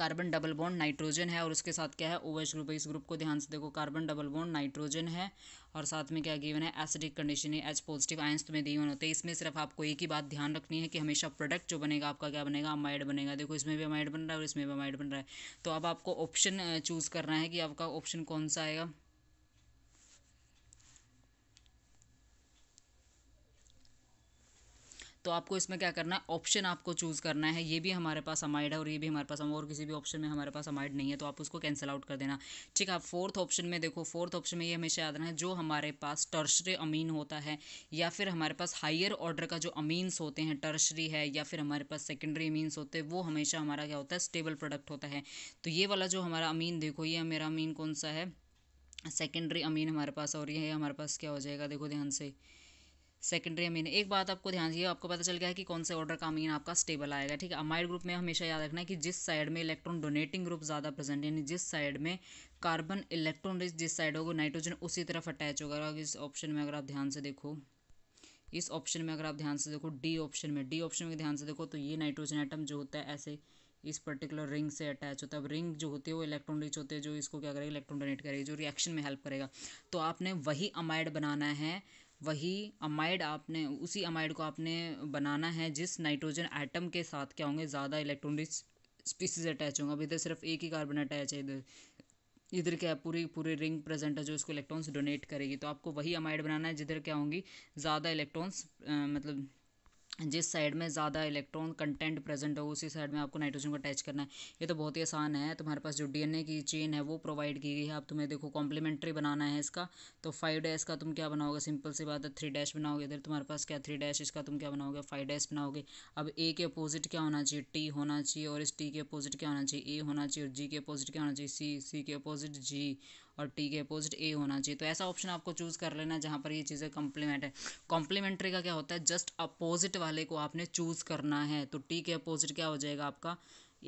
carbon double bond nitrogen है और उसके साथ क्या है ओ एच ग्रुप है इस ग्रुप को ध्यान से देखो कार्बन डबल बॉन्ड नाइट्रोजन है और साथ में क्या गिवन है एसिडिक कंडीशन है एच पॉजिटिव आयंस तुम्हें दी होते हैं इसमें सिर्फ आपको एक ही बात ध्यान रखनी है कि हमेशा प्रोडक्ट जो बनेगा आपका क्या बनेगा अमाइड बनेगा देखो इसमें भी अमाइड बन रहा है और इसमें भी अमाइड बन रहा है तो अब आपको ऑप्शन चूज़ करना है कि आपका ऑप्शन कौन सा आएगा तो आपको इसमें क्या करना है ऑप्शन आपको चूज़ करना है ये भी हमारे पास अमाइड है और ये भी हमारे पास और किसी भी ऑप्शन में हमारे पास अमाइड नहीं है तो आप उसको कैंसिल आउट कर देना ठीक है आप फोर्थ ऑप्शन में देखो फोर्थ ऑप्शन में ये हमेशा याद रखना है जो हमारे पास टर्शरी अमीन होता है या फिर हमारे पास हायर ऑर्डर का जो अमीन्स होते हैं टर्शरी है या फिर हमारे पास सेकेंडरी अमीन्स होते हैं वो हमेशा हमारा क्या होता है स्टेबल प्रोडक्ट होता है तो ये वाला जो हमारा अमीन देखो ये मेरा अमीन कौन सा है सेकेंडरी अमीन हमारे पास और ये हमारे पास क्या हो जाएगा देखो ध्यान से सेकेंडरी अमीन एक बात आपको ध्यान दिए आपको पता चल गया कि कौन से ऑर्डर का अमीन आपका स्टेबल आएगा ठीक है अमाइड ग्रुप में हमेशा याद रखना है कि जिस साइड में इलेक्ट्रॉन डोनेटिंग ग्रुप ज़्यादा प्रेजेंट यानी जिस साइड में कार्बन इलेक्ट्रॉन रिच जिस साइड होगा नाइट्रोजन उसी तरफ अटैच होगा अगर इस ऑप्शन में अगर आप ध्यान से देखो इस ऑप्शन में अगर आप ध्यान से देखो डी ऑप्शन में डी ऑप्शन में ध्यान से देखो तो ये नाइट्रोजन आइटम जो होता है ऐसे इस पर्टिकुलर रिंग से अटैच होता है अब रिंग जो होती है वो इलेक्ट्रॉन रिच होते हैं जो इसको क्या करेगा इलेक्ट्रॉन डोनेट करेगी जो रिएक्शन में हेल्प करेगा तो आपने वही अमाइड बनाना है वही अमाइड आपने उसी अमाइड को आपने बनाना है जिस नाइट्रोजन एटम के साथ क्या होंगे ज़्यादा इलेक्ट्रॉनिक स्पीसीज अटैच होंगे अब इधर सिर्फ एक ही कार्बन अटैच है इधर इधर क्या है पूरी पूरी रिंग प्रेजेंट है जो इसको इलेक्ट्रॉन्स डोनेट करेगी तो आपको वही अमाइड बनाना है जिधर क्या होंगी ज़्यादा इलेक्ट्रॉन्स मतलब जिस साइड में ज़्यादा इलेक्ट्रॉन कंटेंट प्रेजेंट हो उसी साइड में आपको नाइट्रोजन को अटैच करना है ये तो बहुत ही आसान है तुम्हारे पास जो डीएनए की चेन है वो प्रोवाइड की गई है अब तुम्हें देखो कॉम्प्लीमेंट्री बनाना है इसका तो फाइव डैश का तुम क्या बनाओगे सिंपल सी बात है थ्री डैश बनाओगे इधर तुम्हारे पास क्या थ्री डैश इसका तुम क्या बनाओगे फाइव डैश बनाओगे अब ए के अपोजिट क्या होना चाहिए टी होना चाहिए और इस टी के अपोजिट क्या होना चाहिए ए होना चाहिए और जी के अपोजिट क्या होना चाहिए सी सी के अपोजिट जी और टी के अपोजिट ए होना चाहिए तो ऐसा ऑप्शन आपको चूज़ कर लेना जहाँ पर ये चीज़ें कॉम्प्लीमेंट है कॉम्प्लीमेंट्री का क्या होता है जस्ट अपोजिट वाले को आपने चूज़ करना है तो टी के अपोजिट क्या हो जाएगा आपका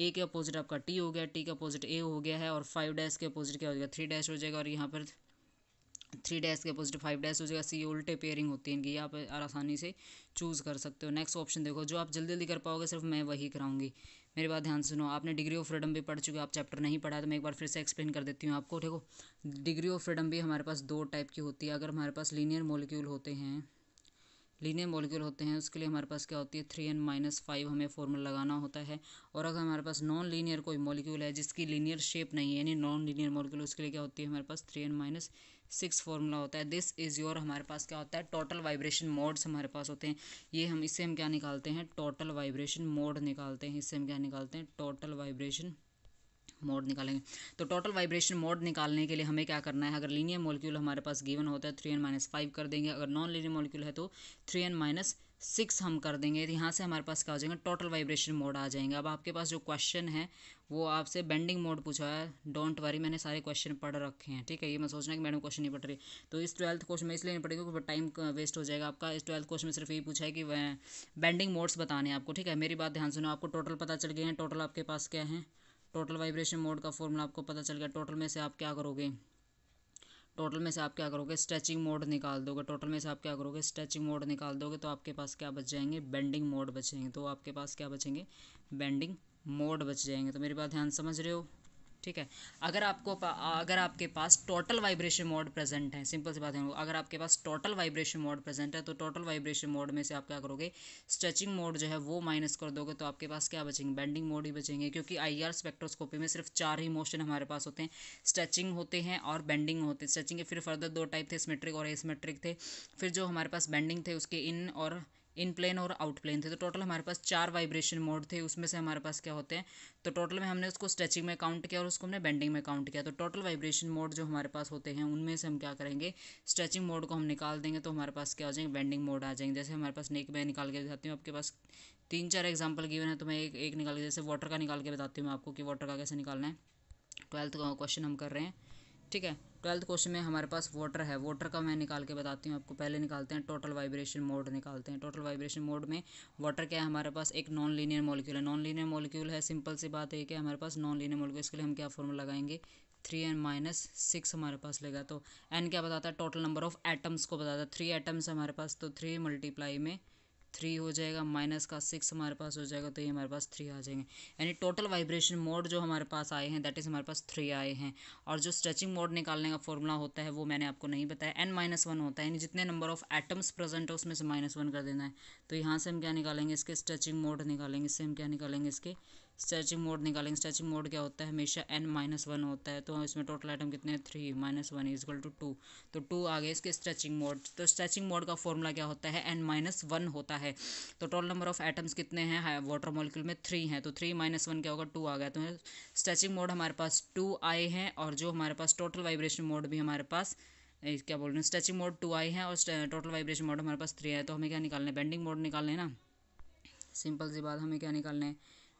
ए के अपोजिट आपका टी हो गया टी के अपोजिट ए हो गया है और फाइव डैश के अपोजिट क्या हो जाएगा थ्री डैश हो जाएगा और यहाँ पर थ्री डैश के अपोजिट फाइव डैश हो जाएगा सी उल्टे पेयरिंग होती है इनकी आप आसानी से चूज़ कर सकते हो नेक्स्ट ऑप्शन देखो जो आप जल्दी जल्दी कर पाओगे सिर्फ मैं वही कराऊंगी मेरे बात ध्यान सुनो आपने डिग्री ऑफ फ्रीडम भी पढ़ चुके हो आप चैप्टर नहीं पढ़ा तो मैं एक बार फिर से एक्सप्लेन कर देती हूँ आपको देखो डिग्री ऑफ फ्रीडम भी हमारे पास दो टाइप की होती है अगर हमारे पास लीनियर मोलिक्यूल होते हैं लीनियर मोलिक्यूल होते हैं उसके लिए हमारे पास क्या होती है थ्री एन माइनस फाइव हमें फॉर्मूला लगाना होता है और अगर हमारे पास नॉन लीनियर कोई मोलिक्यूल है जिसकी लीनियर शेप नहीं है यानी नॉन लीनियर मोलिक्यूल उसके लिए क्या होती है हमारे पास three N minus six formula होता है दिस इज़ योर हमारे पास क्या होता है टोटल वाइब्रेशन मोड्स हमारे पास होते हैं ये हम इससे हम क्या निकालते हैं टोटल वाइब्रेशन मोड निकालते हैं इससे हम क्या निकालते हैं टोटल वाइब्रेशन मोड निकालेंगे तो टोटल वाइब्रेशन मोड निकालने के लिए हमें क्या करना है अगर लीनियर मोलिक्यूल हमारे पास गिवन होता है थ्री एन माइनस फाइव कर देंगे अगर नॉन लीनियर मोलिक्यूल है तो थ्री एन माइनस सिक्स हम कर देंगे यहाँ से हमारे पास क्या हो जाएगा टोटल वाइब्रेशन मोड आ जाएंगे अब आपके पास जो क्वेश्चन है वो आपसे बेंडिंग मोड पूछा है डोंट वरी मैंने सारे क्वेश्चन पढ़ रखे हैं ठीक है ये मैं सोचना कि मैडम क्वेश्चन नहीं पढ़ रही तो इस ट्वेल्थ क्वेश्चन में इसलिए नहीं पढ़ेगा क्योंकि टाइम वेस्ट हो जाएगा आपका इस ट्वेल्थ क्वेश्चन में सिर्फ यही पूछा है कि बेंडिंग मोड्स बताने आपको ठीक है मेरी बात ध्यान सुनो आपको टोटल पता चल गया है टोटल आपके पास क्या है टोटल वाइब्रेशन मोड का फॉर्मूला आपको पता चल गया टोटल में से आप क्या करोगे टोटल में से आप क्या करोगे स्ट्रेचिंग मोड निकाल दोगे टोटल में से आप क्या करोगे स्ट्रेचिंग मोड निकाल दोगे तो आपके पास क्या बच जाएंगे बेंडिंग मोड बचेंगे तो आपके पास क्या बचेंगे बेंडिंग मोड बच जाएंगे तो मेरी बात ध्यान समझ रहे हो ठीक है अगर आपको अगर आपके पास टोटल वाइब्रेशन मोड प्रेजेंट है सिंपल सी बात है अगर आपके पास टोटल वाइब्रेशन मोड प्रेजेंट है तो टोटल वाइब्रेशन मोड में से आप क्या करोगे स्ट्रेचिंग मोड जो है वो माइनस कर दोगे तो आपके पास क्या बचेंगे बेंडिंग मोड ही बचेंगे क्योंकि आई आर स्पेक्ट्रोस्कोपी में सिर्फ चार ही मोशन हमारे पास होते हैं स्ट्रेचिंग होते हैं और बेंडिंग होते हैं स्ट्रेचिंग के फिर फर्दर दो टाइप थे स्मेट्रिक और एसमेट्रिक थे फिर जो हमारे पास बेंडिंग थे उसके इन और इन प्लेन और आउट प्लेन थे तो टोटल हमारे पास चार वाइब्रेशन मोड थे उसमें से हमारे पास क्या होते हैं तो टोटल में हमने उसको स्ट्रेचिंग में काउंट किया और उसको हमने बेंडिंग में काउंट किया तो टोटल वाइब्रेशन मोड जो हमारे पास होते हैं उनमें से हम क्या करेंगे स्ट्रेचिंग मोड को हम निकाल देंगे तो हमारे पास क्या हो जाएंगे बेंडिंग मोड आ जाएंगे जैसे हमारे पास नेक में निकाल के बताती हूँ आपके पास तीन चार एग्जाम्पल गिवन है तो मैं एक एक निकाल के जैसे वाटर का निकाल के बताती हूँ मैं आपको कि वाटर का कैसे निकालना है ट्वेल्थ का क्वेश्चन हम कर रहे हैं ठीक है ट्वेल्थ क्वेश्चन में हमारे पास वाटर है वाटर का मैं निकाल के बताती हूँ आपको पहले निकालते हैं टोटल वाइब्रेशन मोड निकालते हैं टोटल वाइब्रेशन मोड में वाटर क्या है हमारे पास एक नॉन लीनियर मॉलिक्यूल है नॉन लीनियर मॉलिक्यूल है सिंपल सी बात है कि हमारे पास नॉन लीनियर मॉलिक्यूल इसके लिए हम क्या फॉर्मूला लगाएंगे थ्री एन माइनस सिक्स हमारे पास लेगा तो एन क्या बताता है टोटल नंबर ऑफ एटम्स को बताता है थ्री एटम्स हमारे पास तो थ्री मल्टीप्लाई में थ्री हो जाएगा माइनस का सिक्स हमारे पास हो जाएगा तो ये हमारे पास थ्री आ जाएंगे यानी टोटल वाइब्रेशन मोड जो हमारे पास आए हैं दैट इज़ हमारे पास थ्री आए हैं और जो स्ट्रेचिंग मोड निकालने का फॉर्मूला होता है वो मैंने आपको नहीं बताया एन माइनस वन होता है यानी जितने नंबर ऑफ एटम्स प्रेजेंट है उसमें से माइनस वन कर देना है तो यहाँ से हम क्या निकालेंगे इसके स्ट्रेचिंग मोड निकालेंगे इससे हम क्या निकालेंगे इसके स्ट्रेचिंग मोड निकालेंगे स्ट्रेचिंग मोड क्या होता है हमेशा एन माइनस वन होता है तो इसमें टोटल आइटम कितने हैं three minus one equal two two तो टू आ गए इसके स्ट्रेचिंग मोड तो स्ट्रेचिंग मोड का फॉर्मूला क्या होता है एन माइनस वन होता है तो टोटल नंबर ऑफ आइटम्स कितने हैं वाटर हाँ, मॉलिक्यूल में थ्री हैं तो थ्री माइनस वन क्या होगा टू आ गया तो स्ट्रेचिंग मोड हमारे पास टू आए हैं और जो हमारे पास टोटल वाइब्रेशन मोड भी हमारे पास क्या बोल रहे हैं स्ट्रेचिंग मोड टू आई है और टोटल वाइब्रेशन मोड हमारे पास थ्री है तो हमें क्या निकालना है बेंडिंग मोड निकालना है ना सिंपल सी बात हमें क्या निकालना है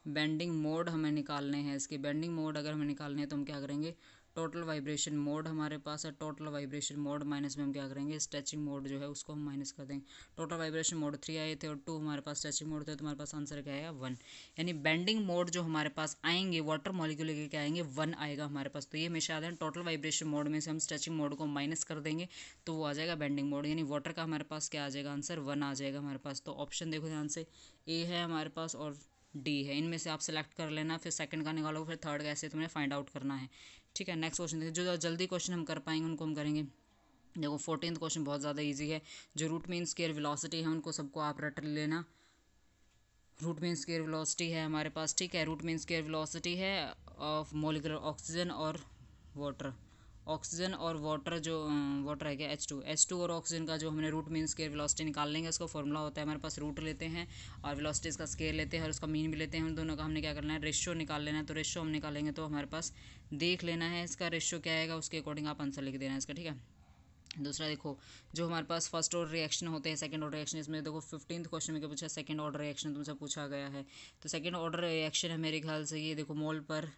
बेंडिंग मोड हमें निकालने हैं इसके बेंडिंग मोड अगर हमें निकालने हैं तो हम क्या करेंगे टोटल वाइब्रेशन मोड हमारे पास है टोटल वाइब्रेशन मोड माइनस में हम क्या करेंगे स्ट्रेचिंग मोड जो है उसको हम माइनस कर देंगे टोटल वाइब्रेशन मोड थ्री आए थे और टू हमारे पास स्ट्रेचिंग मोड थे तो हमारे पास आंसर क्या आएगा वन यानी बेंडिंग मोड जो हमारे पास आएंगे वाटर मॉलिक्यूल के क्या आएंगे वन आएगा हमारे पास तो ये हमेशा आ टोटल वाइब्रेशन मोड में से हम स्ट्रेचिंग मोड को माइनस कर देंगे तो वो आ जाएगा बेंडिंग मोड यानी वाटर का हमारे पास क्या आ जाएगा आंसर वन आ जाएगा हमारे पास तो ऑप्शन देखो ध्यान से ए है हमारे पास और डी है इनमें से आप सेलेक्ट कर लेना फिर सेकंड का निकालो फिर थर्ड का ऐसे तुम्हें फाइंड आउट करना है ठीक है नेक्स्ट क्वेश्चन देखिए जो जल्दी क्वेश्चन हम कर पाएंगे उनको हम करेंगे देखो फोर्टीन क्वेश्चन बहुत ज़्यादा ईजी है जो रूट मीन स्केयर विलासिटी है उनको सबको आप रट लेना रूट मीन स्केयर विलासिटी है हमारे पास ठीक है रूट मीन स्केयर विलासिटी है ऑफ मोलिकुलर ऑक्सीजन और वाटर ऑक्सीजन और वाटर जो वाटर है क्या एच टू एच टू और ऑक्सीजन का जो हमने रूट मीन स्केयर वेलोसिटी निकाल लेंगे उसका फॉर्मूला होता है हमारे पास रूट लेते हैं और वेलोसिटी इसका स्केयर लेते हैं और उसका मीन भी लेते हैं उन दोनों का हमने क्या करना है रेशो निकाल लेना है तो रेशो हम निकालेंगे तो हमारे पास देख लेना है इसका रेशो क्या आएगा उसके अकॉर्डिंग आप आंसर लिख देना है इसका ठीक है दूसरा देखो जो हमारे पास फर्स्ट ऑर्डर रिएक्शन होते हैं सेकंड ऑर्डर रिएक्शन इसमें देखो फिफ्टींथ क्वेश्चन में क्या पूछा सेकंड ऑर्डर रिएक्शन तुमसे पूछा गया है तो सेकंड ऑर्डर रिएक्शन है मेरे ख्याल से ये देखो मोल पर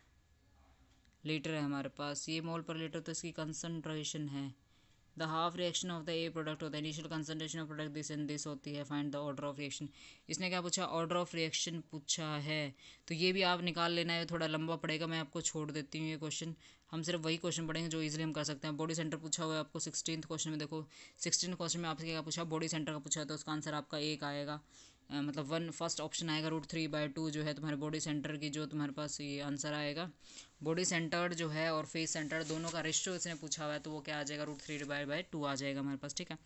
लीटर है हमारे पास ये मोल पर लीटर तो इसकी कंसनट्रेशन है the half reaction of the A product होता है initial concentration of product this and this होती है find the order of reaction इसने क्या पूछा ऑर्डर ऑफ रिएक्शन पूछा है तो ये भी आप निकाल लेना है थोड़ा लंबा पड़ेगा मैं आपको छोड़ देती हूँ ये क्वेश्चन हम सिर्फ वही क्वेश्चन पढ़ेंगे जो इजिली हम कर सकते हैं बॉडी सेंटर पूछा हुआ है आपको सिक्सटीन क्वेश्चन में देखो सिक्सटीन क्वेश्चन में आपसे क्या पूछा बॉडी सेंटर का पूछा है तो उसका आंसर आपका एक आएगा मतलब वन फर्स्ट ऑप्शन आएगा रूट थ्री बाई टू जो है तुम्हारे बॉडी सेंटर की जो तुम्हारे पास ये आंसर आएगा बॉडी सेंटर जो है और फेस सेंटर दोनों का रेशियो इसने पूछा हुआ है तो वो क्या आ जाएगा root three divide by two आ जाएगा हमारे पास ठीक है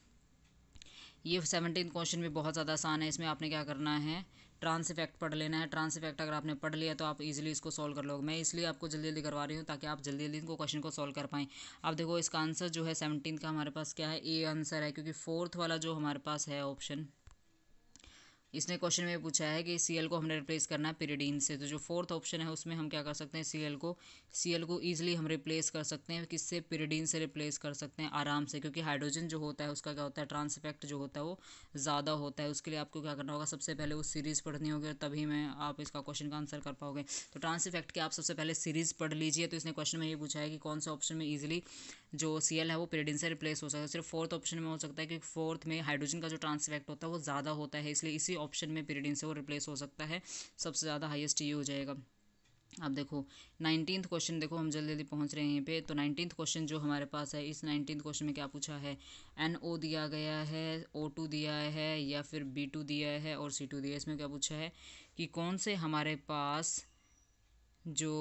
ये सेवनटीन क्वेश्चन भी बहुत ज़्यादा आसान है इसमें आपने क्या करना है ट्रांस इफेक्ट पढ़ लेना है ट्रांस इफेक्ट अगर आपने पढ़ लिया तो आप इजीली इसको सॉल्व कर लोगे मैं इसलिए आपको जल्दी जल्दी करवा रही हूँ ताकि आप जल्दी जल्दी इनको क्वेश्चन को सॉल्व कर पाएँ आप देखो इसका आंसर जो है सेवनटीन का हमारे पास क्या है ए आंसर है क्योंकि फोर्थ वाला जो हमारे पास है ऑप्शन इसने क्वेश्चन में पूछा है कि सी को हमने रिप्लेस करना है पिरीडीन से तो जो फोर्थ ऑप्शन है उसमें हम क्या कर सकते हैं सी को सी को ईजिली हम रिप्लेस कर सकते हैं किससे पिरीडीन से रिप्लेस कर सकते हैं आराम से क्योंकि हाइड्रोजन जो होता है उसका क्या होता है ट्रांसफेक्ट जो होता है वो ज़्यादा होता है उसके लिए आपको क्या करना होगा सबसे पहले वो सीरीज़ पढ़नी होगी और तभी मैं आप इसका क्वेश्चन का आंसर कर पाओगे तो ट्रांसफेक्ट की आप सबसे पहले सीरीज़ पढ़ लीजिए तो इसने क्वेश्चन में ये पूछा है कि कौन सा ऑप्शन में ईजिली जो सी है वो पिरीडीन से रिप्लेस हो सकता है तो सिर्फ फोर्थ ऑप्शन में हो सकता है कि फोर्थ में हाइड्रोजन का जो ट्रांसफेक्ट होता है वो ज़्यादा होता है इसलिए इसी ऑप्शन में पीरियड इनसे वो रिप्लेस हो सकता है सबसे ज़्यादा हाइस्ट ये हो जाएगा अब देखो नाइनटीन्थ क्वेश्चन देखो हम जल्दी जल्दी पहुंच रहे हैं यहीं पे तो नाइनटीन्थ क्वेश्चन जो हमारे पास है इस नाइनटीन्थ क्वेश्चन में क्या पूछा है एन ओ दिया गया है ओ टू दिया है या फिर बी टू दिया है और सी टू दिया है इसमें क्या पूछा है कि कौन से हमारे पास जो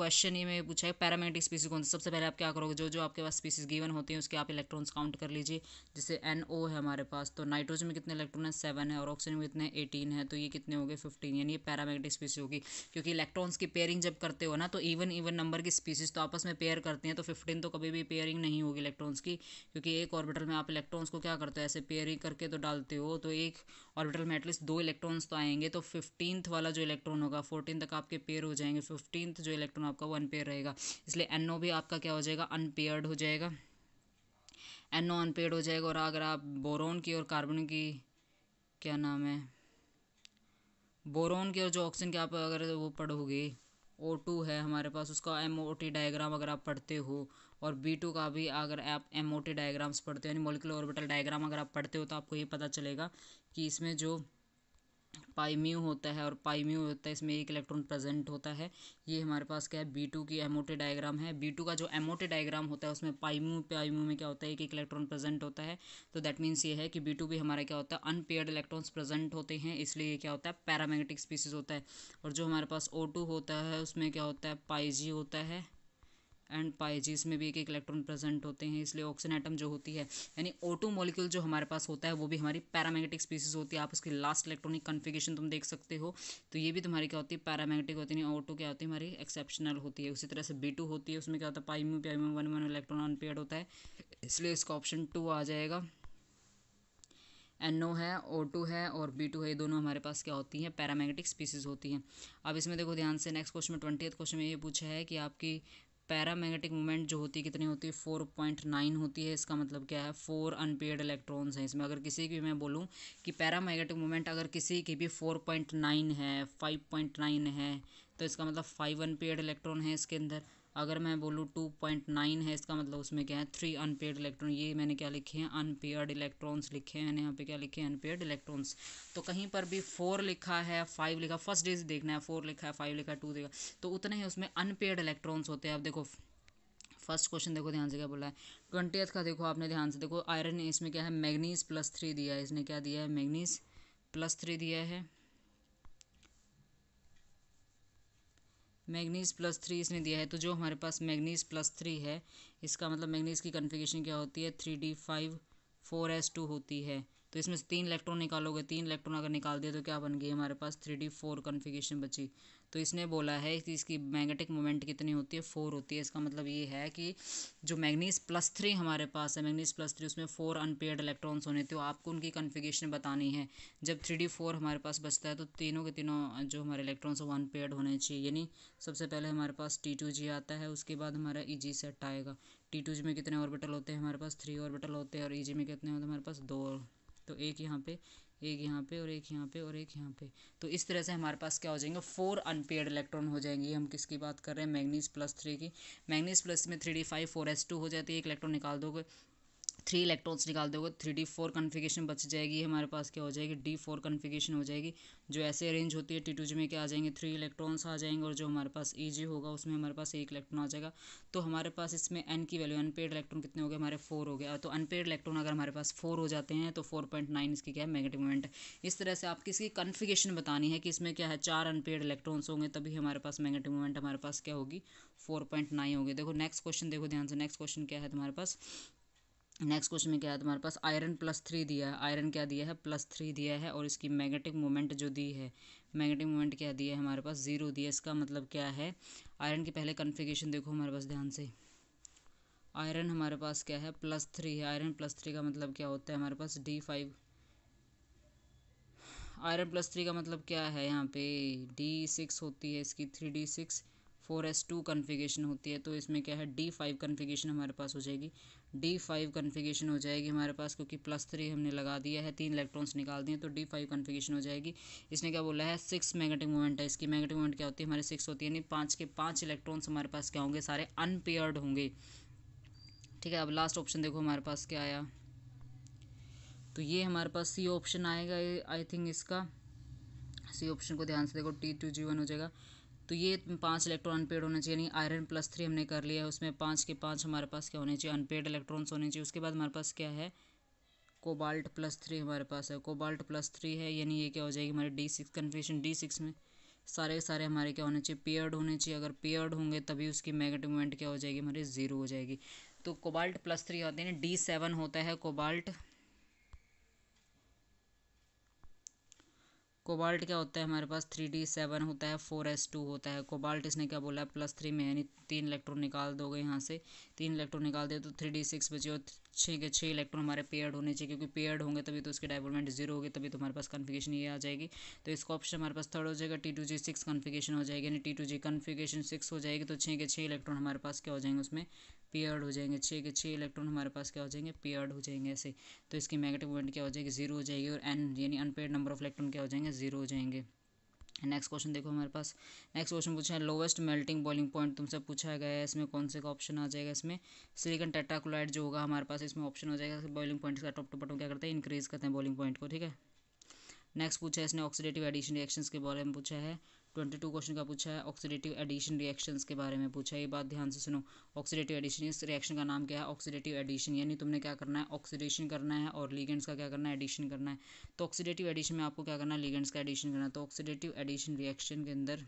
क्वेश्चन ये में पूछा है पैरामैग्नेटिक स्पीसीज कौन सी सबसे पहले आप क्या करोगे जो जो आपके पास स्पीसीज गिवन होती हैं उसके आप इलेक्ट्रॉन्स काउंट कर लीजिए जैसे एन ओ है हमारे पास तो नाइट्रोजन में कितने इलेक्ट्रॉन है सेवन है और ऑक्सीजन में कितने एटीन है तो ये कितने हो गए फिफ्टीन यानी ये पैरामैग्नेटिक स्पीसीज होगी क्योंकि इलेक्ट्रॉन्स की पेयरिंग जब करते हो ना तो इवन इवन नंबर की स्पीसीज तो आपस में पेयर करते हैं तो फिफ्टीन तो कभी भी पेयरिंग नहीं होगी इलेक्ट्रॉन्स की क्योंकि एक ऑर्बिटल में आप इलेक्ट्रॉन्स को क्या करते हो ऐसे पेयरिंग करके तो डालते हो तो एक ऑर्बिटल में एटलीस्ट दो इलेक्ट्रॉन्स तो आएंगे तो फिफ्टीथ वाला जो इलेक्ट्रॉन होगा फोर्टीन तक आपके पेयर हो जाएंगे फिफ्टीन जो इलेक्ट्रॉन आपका वो अनपेयर रहेगा इसलिए एन ओ भी आपका क्या हो जाएगा अनपेयर्ड हो जाएगा एन ओ अनपेयर्ड हो जाएगा और अगर आप बोरोन की और कार्बन की क्या नाम है बोरोन की और जो ऑक्सीजन की आप अगर वो पढ़ोगे ओ टू है हमारे पास उसका एम ओ टी डायग्राम अगर आप पढ़ते हो और बी टू का भी अगर आप एम ओ टी डायग्राम्स पढ़ते हो यानी मोलिकुलर ऑर्बिटल डायग्राम अगर आप पढ़ते हो तो आपको ये पता चलेगा कि इसमें जो पाई म्यू होता है और पाई म्यू होता है इसमें एक इलेक्ट्रॉन प्रेजेंट होता है ये हमारे पास क्या है बी टू की एमोटे डायग्राम है बी टू का जो एमोटे डायग्राम होता है उसमें पाई म्यू पाई म्यू में क्या होता है एक एक इलेक्ट्रॉन प्रेजेंट होता है तो दैट मीन्स ये है कि बी टू भी हमारा क्या होता है अनपेयर्ड इलेक्ट्रॉन्स प्रेजेंट होते हैं इसलिए ये क्या होता है पैरामैग्नेटिक स्पीसीज होता है और जो हमारे पास ओ टू होता है उसमें क्या होता है पाई जी होता है एंड पाई जी इसमें भी एक एक इलेक्ट्रॉन प्रेजेंट होते हैं इसलिए ऑक्सीजन आइटम जो होती है यानी ऑटो मोलिक्यूल जो हमारे पास होता है वो भी हमारी पैरामैग्नेटिक स्पीसीज होती है आप उसकी लास्ट इलेक्ट्रॉनिक कन्फिगेशन तुम देख सकते हो तो ये भी तुम्हारी क्या होती है पैरामैग्नेटिक होती है ऑटो क्या होती है हमारी एक्सेप्शनल होती है उसी तरह से बी होती है उसमें क्या होता है पाईमू पाईमू वन वन इलेक्ट्रॉन अनपेड होता है इसलिए इसका ऑप्शन टू आ जाएगा एन है ओ टू है और बी टू है ये दोनों हमारे पास क्या होती हैं पैरामैग्नेटिक स्पीसीज होती हैं अब इसमें देखो ध्यान से नेक्स्ट क्वेश्चन में ट्वेंटी क्वेश्चन में ये पूछा है कि आपकी पैरामैग्नेटिक मोमेंट जो होती है कितनी होती है फोर पॉइंट नाइन होती है इसका मतलब क्या है फोर अनपेड इलेक्ट्रॉन्स हैं इसमें अगर किसी की मैं बोलूँ कि पैरामैग्नेटिक मोमेंट अगर किसी की भी फोर पॉइंट नाइन है फाइव पॉइंट नाइन है तो इसका मतलब फाइव अनपेड इलेक्ट्रॉन है इसके अंदर अगर मैं बोलूँ टू पॉइंट नाइन है इसका मतलब उसमें क्या है थ्री अनपेड इलेक्ट्रॉन ये मैंने क्या लिखे हैं अनपेयर्ड इलेक्ट्रॉन्स लिखे हैं मैंने यहाँ पे क्या लिखे हैं अनपेयर्ड इलेक्ट्रॉन्स तो कहीं पर भी फोर लिखा है फाइव लिखा फर्स्ट डे देखना है फोर लिखा है फाइव लिखा है टू देखा तो उतने ही उसमें अनपेयर्ड इलेक्ट्रॉन्स होते हैं अब देखो फर्स्ट क्वेश्चन देखो ध्यान से क्या बोला है ट्वेंटी का देखो आपने ध्यान से देखो आयरन इसमें क्या है मैगनीज प्लस थ्री दिया है इसने क्या दिया है मैगनीज प्लस थ्री दिया है मैग्नीज़ प्लस थ्री इसने दिया है तो जो हमारे पास मैग्नीज़ प्लस थ्री है इसका मतलब मैग्नीज़ की कन्फिगेशन क्या होती है three D five four S two होती है तो इसमें से तीन इलेक्ट्रॉन निकालोगे तीन इलेक्ट्रॉन अगर निकाल दिए तो क्या बन गई हमारे पास थ्री डी फोर कन्फिगेशन बची तो इसने बोला है कि इसकी मैग्नेटिक मोमेंट कितनी होती है फोर होती है इसका मतलब ये है कि जो मैग्नीस प्लस थ्री हमारे पास है मैग्नीस प्लस थ्री उसमें फोर अनपेयर्ड इलेक्ट्रॉन्स होने थे तो आपको उनकी कन्फिगेशन बतानी है जब थ्री डी फोर हमारे पास बचता है तो तीनों के तीनों जो हमारे इलेक्ट्रॉन्स वो अनपेयर्ड होने चाहिए यानी सबसे पहले हमारे पास टी टू जी आता है उसके बाद हमारा ई जी सेट आएगा टी टू जी में कितने ऑर्बिटल होते हैं हमारे पास थ्री ऑर्बिटल होते हैं और ई e जी में कितने होते हैं हमारे पास दो तो एक यहाँ पे एक यहाँ पे और एक यहाँ पे और एक यहाँ पे तो इस तरह से हमारे पास क्या हो जाएंगे फोर अनपेड इलेक्ट्रॉन हो जाएंगे हम किसकी बात कर रहे हैं मैग्नीज प्लस थ्री की मैग्नीज प्लस में three D five four S two हो जाती है एक इलेक्ट्रॉन निकाल दोगे थ्री इलेक्ट्रॉन्स निकाल दोगे थ्री डी फोर कन्फिगेशन बच जाएगी हमारे पास क्या हो जाएगी डी फोर कन्फिगेशन हो जाएगी जो ऐसे अरेंज होती है टी टू जी में क्या आ जाएंगे थ्री इलेक्ट्रॉन्स आ जाएंगे और जो हमारे पास ई e जी होगा उसमें हमारे पास एक इलेक्ट्रॉन आ जाएगा तो हमारे पास इसमें एन की वैल्यू अनपेड इलेक्ट्रॉन कितने हो गए हमारे फोर हो गया तो अनपेड इलेक्ट्रॉन अगर हमारे पास फोर हो जाते हैं तो फोर पॉइंट नाइन इसकी क्या है मैग्नेटिक मोमेंट इस तरह से आपकी इसकी कन्फिगेशन बतानी है कि इसमें क्या है चार अनपेड इलेक्ट्रॉन्स होंगे तभी हमारे पास मैग्नेटिक मोमेंट हमारे पास क्या होगी फोर पॉइंट नाइन होगी देखो नेक्स्ट क्वेश्चन देखो ध्यान से नेक्स्ट क्वेश्चन क्या है तुम्हारे पास नेक्स्ट क्वेश्चन में क्या है तुम्हारे पास आयरन प्लस थ्री दिया है आयरन क्या दिया है प्लस थ्री दिया है और इसकी मैग्नेटिक मोमेंट जो दी है मैग्नेटिक मोमेंट क्या दिया है हमारे पास जीरो दिया इसका मतलब क्या है आयरन की पहले कन्फिगेशन देखो हमारे पास ध्यान से आयरन हमारे पास क्या है प्लस थ्री है आयरन प्लस थ्री का मतलब क्या होता है हमारे पास D five iron plus three का मतलब क्या है यहाँ पे डी सिक्स होती है इसकी three D six four S two configuration होती है तो इसमें क्या है डी फाइव कन्फिगेशन हमारे पास हो जाएगी डी फाइव कन्फिगेशन हो जाएगी हमारे पास क्योंकि प्लस थ्री हमने लगा दिया है तीन इलेक्ट्रॉन्स निकाल दिए तो डी फाइव कन्फिगेशन हो जाएगी इसने क्या बोला है सिक्स मैग्नेटिक मोमेंट है इसकी मैग्नेटिक मोमेंट क्या होती है हमारे सिक्स होती है यानी पाँच के पाँच इलेक्ट्रॉन्स हमारे पास क्या होंगे सारे अनपेयर्ड होंगे ठीक है अब लास्ट ऑप्शन देखो हमारे पास क्या आया तो ये हमारे पास सी ऑप्शन आएगा आई थिंक इसका सी ऑप्शन को ध्यान से देखो टी टू जी वन हो जाएगा तो ये पाँच इलेक्ट्रॉन अनपेड होना चाहिए यानी आयरन प्लस थ्री हमने कर लिया है उसमें पाँच के पाँच हमारे पास क्या होने चाहिए अनपेड इलेक्ट्रॉन्स होने चाहिए उसके बाद हमारे पास क्या है कोबाल्ट प्लस थ्री हमारे पास है कोबाल्ट प्लस थ्री है यानी ये क्या हो जाएगी हमारे D six configuration D six में सारे सारे हमारे क्या होने चाहिए पेयर्ड होने चाहिए अगर पेयर्ड होंगे तभी उसकी नेगेटिव मोमेंट क्या हो जाएगी हमारी ज़ीरो हो जाएगी तो कोबाल्ट प्लस थ्री होते हैं डी सेवन होता है कोबाल्ट कोबाल्ट क्या होता है हमारे पास थ्री डी सेवन होता है फोर एस टू होता है कोबाल्ट इसने क्या बोला है प्लस थ्री में यानी तीन इलेक्ट्रॉन निकाल दोगे यहाँ से तीन इलेक्ट्रॉन निकाल दे तो थ्री डी सिक्स बचे और छः के छः इलेक्ट्रॉन हमारे पेयर्ड होने चाहिए क्योंकि पेयर्ड होंगे तभी तो उसके डेवलपमेंट जीरो होगी तभी तो हमारे पास कन्फिगेशन ये आ जाएगी तो इसका ऑप्शन हमारे पास थर्ड हो जाएगा T two G six configuration हो जाएगी यानी T two G configuration six हो जाएगी तो छः के छः इलेक्ट्रॉन हमारे पास क्या हो जाएंगे उसमें पेयर्ड हो जाएंगे छः के छः इलेक्ट्रॉन हमारे पास क्या हो जाएंगे पेयर्ड हो जाएंगे ऐसे तो इसकी नेगेटिव पॉइंट क्या हो जाएगी जीरो हो जाएगी और एन यानी अनपेड नंबर ऑफ इलेक्ट्रॉन क्या हो जाएंगे जीरो हो जाएंगे नेक्स्ट क्वेश्चन देखो हमारे पास नेक्स्ट क्वेश्चन पूछा है लोवेस्ट मेल्टिंग बॉइलिंग पॉइंट तुमसे पूछा गया है इसमें कौन से का ऑप्शन आ जाएगा इसमें सिलिकन टेट्राक्लोराइड जो होगा हमारे पास इसमें ऑप्शन हो जाएगा बॉइलिंग पॉइंट का टॉप टू बटन क्या करते हैं इंक्रीज करते हैं बॉइलिंग पॉइंट को ठीक है नेक्स्ट पूछा है इसने ऑक्सीडेटिव एडिशन रिएक्शन के बारे में पूछा है ट्वेंटी टू क्वेश्चन का पूछा है ऑक्सीडेटिव एडिशन रिएक्शंस के बारे में पूछा है ये बात ध्यान से सुनो ऑक्सीडेटिव एडिशन इस रिएक्शन का नाम क्या है ऑक्सीडेटिव एडिशन यानी तुमने क्या करना है ऑक्सीडेशन करना है और लीगेंट्स का क्या करना है एडिशन करना है तो ऑक्सीडेटिव एडिशन में आपको क्या करना है लीगेंट्स का एडिशन करना है तो ऑक्सीडेटिव एडिशन रिएक्शन के अंदर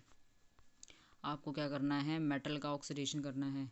आपको क्या करना है मेटल का ऑक्सीडेशन करना है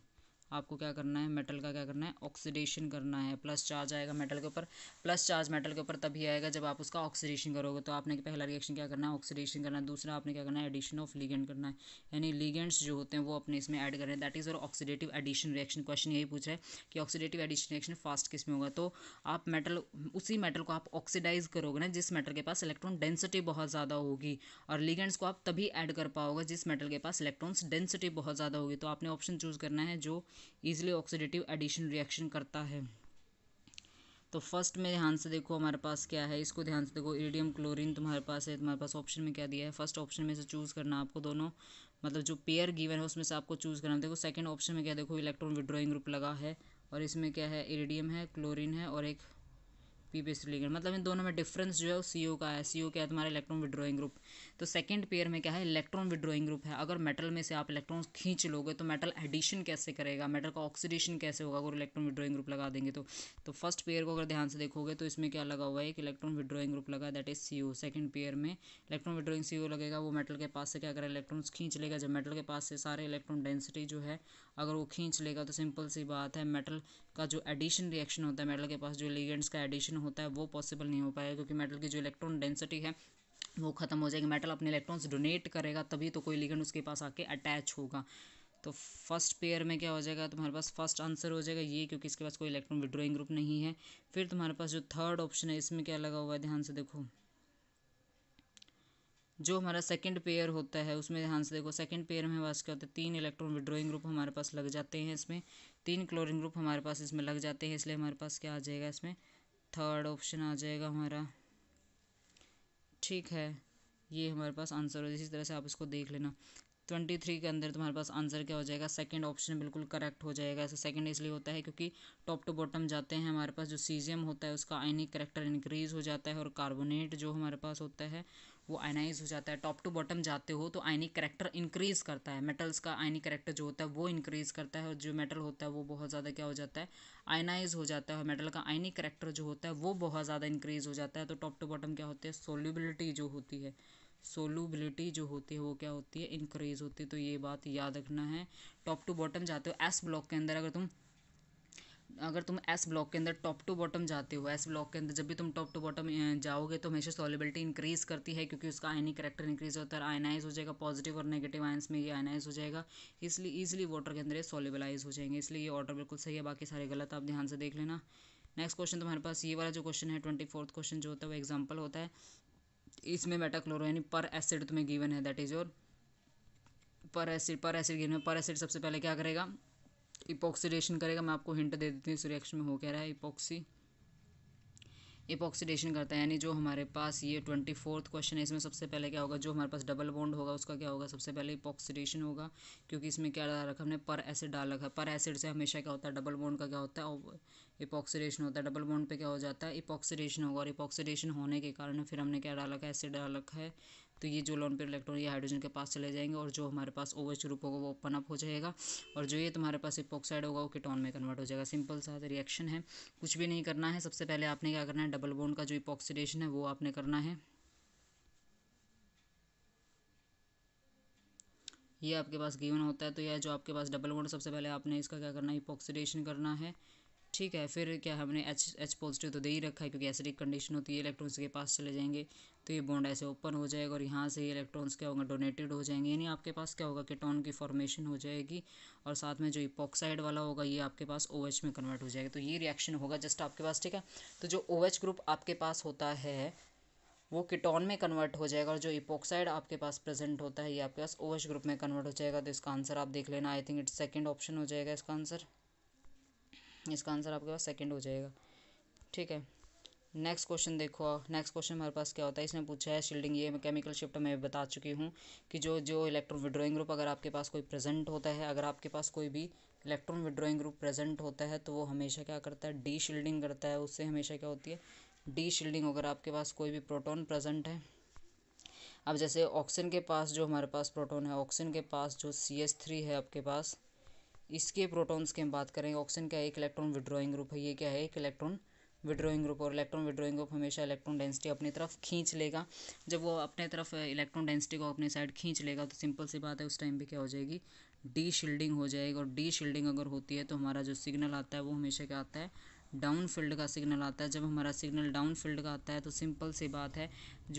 आपको क्या करना है मेटल का क्या करना है ऑक्सीडेशन करना है प्लस चार्ज आएगा मेटल के ऊपर प्लस चार्ज मेटल के ऊपर तभी आएगा जब आप उसका ऑक्सीडेशन करोगे तो आपने पहला रिएक्शन क्या करना है ऑक्सीडेशन करना है दूसरा आपने क्या करना है एडिशन ऑफ लीगेंट करना है यानी लीगेंट्स जो होते हैं वो अपने इसमें ऐड करें दैट इज़ और ऑक्सीडेटिव एडिशन रिएक्शन क्वेश्चन यही पूछ रहा है कि ऑक्सीडेटिव एडिशन रिएक्शन फास्ट किस में होगा तो आप मेटल उसी मेटल को आप ऑक्सीडाइज करोगे ना जिस मेटल के पास इलेक्ट्रॉन डेंसिटी बहुत ज़्यादा होगी और लीगेंट्स को आप तभी ऐड कर पाओगे जिस मेटल के पास इलेक्ट्रॉन्स डेंसिटी बहुत ज़्यादा होगी तो आपने ऑप्शन चूज़ करना है जो ईजिली ऑक्सीडेटिव एडिशन रिएक्शन करता है तो फर्स्ट में ध्यान से देखो हमारे पास क्या है इसको ध्यान से देखो इरिडियम क्लोरीन तुम्हारे पास है तुम्हारे पास ऑप्शन में क्या दिया है फर्स्ट ऑप्शन में से चूज़ करना आपको दोनों मतलब जो पेयर गिवन है उसमें से आपको चूज़ करना देखो सेकंड ऑप्शन में क्या देखो इलेक्ट्रॉन विड्रॉइंग ग्रुप लगा है और इसमें क्या है इरिडियम है क्लोरीन है और एक पी पी सिलिकन मतलब इन दोनों में डिफरेंस जो है सी ओ का है सी ओ क्या है तुम्हारा इलेक्ट्रॉन विड्रॉइंग ग्रुप तो सेकेंड पेयर में क्या है इलेक्ट्रॉन विड्रॉइंग ग्रुप है अगर मेटल में से आप इलेक्ट्रॉन खींच लोगे तो मेटल एडिशन कैसे करेगा मेटल का ऑक्सीडेशन कैसे होगा अगर इलेक्ट्रॉन विड्रॉइंग ग्रुप लगा देंगे तो तो फर्स्ट पेयर को अगर ध्यान से देखोगे तो इसमें क्या लगा हुआ है एक इलेक्ट्रॉन विड्रॉइंग ग्रुप लगा that is C O second pair में इलेक्ट्रॉन विड्रॉइंग सी ओ लगेगा वो मेटल के पास से क्या करें इलेक्ट्रॉन्स खींच लेगा जब मेटल के पास से सारे इलेक्ट्रॉन डेंसिटी जो है अगर वो खींच लेगा तो सिंपल सी बात है मेटल का जो एडिशन रिएक्शन होता है मेटल के पास जो लिगेंट्स का एडिशन होता है वो पॉसिबल नहीं हो पाएगा क्योंकि मेटल की जो इलेक्ट्रॉन डेंसिटी है वो ख़त्म हो जाएगी मेटल अपने इलेक्ट्रॉन्स डोनेट करेगा तभी तो कोई लिगेंट उसके पास आके अटैच होगा तो फर्स्ट पेयर में क्या हो जाएगा तुम्हारे पास फर्स्ट आंसर हो जाएगा ये क्योंकि इसके पास कोई इलेक्ट्रॉन विड्रॉइंग ग्रुप नहीं है फिर तुम्हारे पास जो थर्ड ऑप्शन है इसमें क्या लगा हुआ है ध्यान से देखो जो हमारा सेकंड पेयर होता है उसमें ध्यान से देखो सेकंड पेयर में बात क्या होता है तीन इलेक्ट्रॉन विड्रोइंग ग्रुप हमारे पास लग जाते हैं इसमें तीन क्लोरिन ग्रुप हमारे पास इसमें लग जाते हैं इसलिए हमारे पास क्या आ जाएगा इसमें थर्ड ऑप्शन आ जाएगा हमारा ठीक है ये हमारे पास आंसर हो इसी तरह से आप इसको देख लेना ट्वेंटी थ्री के अंदर तुम्हारे पास आंसर क्या हो जाएगा सेकंड ऑप्शन बिल्कुल करेक्ट हो जाएगा ऐसा सेकंड इसलिए होता है क्योंकि टॉप टू बॉटम जाते हैं हमारे पास जो सीजियम होता है उसका आइनिक करेक्टर इंक्रीज हो जाता है और कार्बोनेट जो हमारे पास होता है वो आयनाइज हो जाता है टॉप टू बॉटम जाते हो तो आयनिक करेक्टर इंक्रीज़ करता है मेटल्स का आयनिक करेक्टर जो होता है वो इंक्रीज़ करता है और जो मेटल होता है वो बहुत ज़्यादा क्या हो जाता है आयनाइज हो जाता है मेटल का आयनिक करेक्टर जो होता है वो बहुत ज़्यादा इंक्रीज़ हो जाता है तो टॉप टू बॉटम क्या होता है सोल्यूबिलिटी जो होती है सोलूबिलिटी जो होती है वो क्या होती है इंक्रीज़ होती है तो ये बात याद रखना है टॉप टू बॉटम जाते हो एस ब्लॉक के अंदर अगर तुम अगर तुम एस ब्लॉक के अंदर टॉप टू बॉटम जाते हो एस ब्लॉक के अंदर जब भी तुम टॉप टू बॉटम जाओगे तो हमेशा सॉलिबिलिटी इंक्रीज़ करती है क्योंकि उसका आयनिक करेक्टर इंक्रीज़ होता है आयनाइज हो जाएगा पॉजिटिव और नेगेटिव आयंस में ये आयनाइज हो जाएगा इसलिए ईजिली वाटर के अंदर ये सॉलिबलाइज हो जाएंगे इसलिए ये ऑर्डर बिल्कुल सही है बाकी सारे गलत आप ध्यान से देख लेना नेक्स्ट क्वेश्चन तुम्हारे पास ये वाला जो क्वेश्चन है ट्वेंटी फोर्थ क्वेश्चन जो होता है वो एग्जाम्पल होता है इसमें मेटाक्लोरो यानी पर एसिड तुम्हें गिवन है that is your per acid per acid given है पर एसिड सबसे पहले क्या करेगा इपॉक्सीडेशन करेगा मैं आपको हिंट दे देती हूँ इस रिएक्शन में हो क्या रहा है इपॉक्सी इपॉक्सीडेशन करता है यानी जो हमारे पास ये ट्वेंटी फोर्थ क्वेश्चन है इसमें सबसे पहले क्या होगा जो हमारे पास डबल बॉन्ड होगा उसका क्या होगा सबसे पहले इपॉक्सीडेशन होगा क्योंकि इसमें क्या डाल रखा हमने पर एसिड डाल रखा है पर एसिड से हमेशा क्या होता है डबल बॉन्ड का क्या होता है इपॉक्सीडेशन होता है डबल बॉन्ड पर क्या हो जाता है इपॉक्सीडेशन होगा और इपॉक्सीडेशन होने के कारण फिर हमने क्या डाल रखा है एसिड डाल रखा है तो ये जो लोन पेयर इलेक्ट्रॉन ये हाइड्रोजन के पास चले जाएंगे और जो हमारे पास ओ एच ग्रुप होगा वो ओपन अप हो जाएगा और जो ये तुम्हारे पास इपोक्साइड होगा वो कीटोन में कन्वर्ट हो जाएगा सिंपल सा रिएक्शन तो है कुछ भी नहीं करना है सबसे पहले आपने क्या करना है डबल बोन का जो इपोक्सीडेशन है वो आपने करना है ये आपके पास गिवन होता है तो यह जो आपके पास डबल बोन सबसे पहले आपने इसका क्या करना है इपोक्सीडेशन करना है ठीक है फिर क्या हमने एच एच पॉजिटिव तो दे ही रखा है क्योंकि एसिडिक कंडीशन होती है इलेक्ट्रॉन्स के पास चले जाएंगे तो ये बॉन्ड ऐसे ओपन हो जाएगा और यहाँ से ये इलेक्ट्रॉन्स क्या होगा डोनेटेड हो जाएंगे यानी आपके पास क्या होगा केटॉन की फॉर्मेशन हो जाएगी और साथ में जो इपॉक्साइड वाला होगा ये आपके पास ओ OH में कन्वर्ट हो जाएगा तो ये रिएक्शन होगा जस्ट आपके पास ठीक है तो जो ओ OH ग्रुप आपके पास होता है वो किटोन में कन्वर्ट हो जाएगा और जो इपोक्साइड आपके पास प्रेजेंट होता है ये आपके पास ओ OH ग्रुप में कन्वर्ट हो जाएगा तो इसका आंसर आप देख लेना I think it's second option हो जाएगा इसका आंसर इसका आंसर आपके पास सेकेंड हो जाएगा ठीक है नेक्स्ट क्वेश्चन देखो नेक्स्ट क्वेश्चन हमारे पास क्या होता है इसने पूछा है शील्डिंग ये केमिकल शिफ्ट मैं बता चुकी हूँ कि जो जो इलेक्ट्रॉन विड्रॉइंग ग्रुप अगर आपके पास कोई प्रेजेंट होता है अगर आपके पास कोई भी इलेक्ट्रॉन विड्रॉइंग ग्रुप प्रेजेंट होता है तो वो हमेशा क्या करता है डी शील्डिंग करता है उससे हमेशा क्या होती है डी शील्डिंग अगर आपके पास कोई भी प्रोटोन प्रेजेंट है अब जैसे ऑक्सीजन के पास जो हमारे पास प्रोटोन है ऑक्सीजन के पास जो सी एस थ्री है आपके पास इसके प्रोटॉन्स की हम बात करेंगे ऑक्सीजन क्या है एक इलेक्ट्रॉन विड्रॉइंग ग्रुप है ये क्या है एक इलेक्ट्रॉन विड्रॉइंग ग्रुप और इलेक्ट्रॉन विड्रॉइंग ग्रुप हमेशा इलेक्ट्रॉन डेंसिटी अपनी तरफ खींच लेगा जब वो अपने तरफ इलेक्ट्रॉन डेंसिटी को अपने साइड खींच लेगा तो सिंपल सी बात है उस टाइम पर क्या हो जाएगी डी शील्डिंग हो जाएगी और डी शील्डिंग अगर होती है तो हमारा जो सिग्नल आता है वो हमेशा क्या आता है डाउन फील्ड का सिग्नल आता है जब हमारा सिग्नल डाउन फील्ड का आता है तो सिंपल सी बात है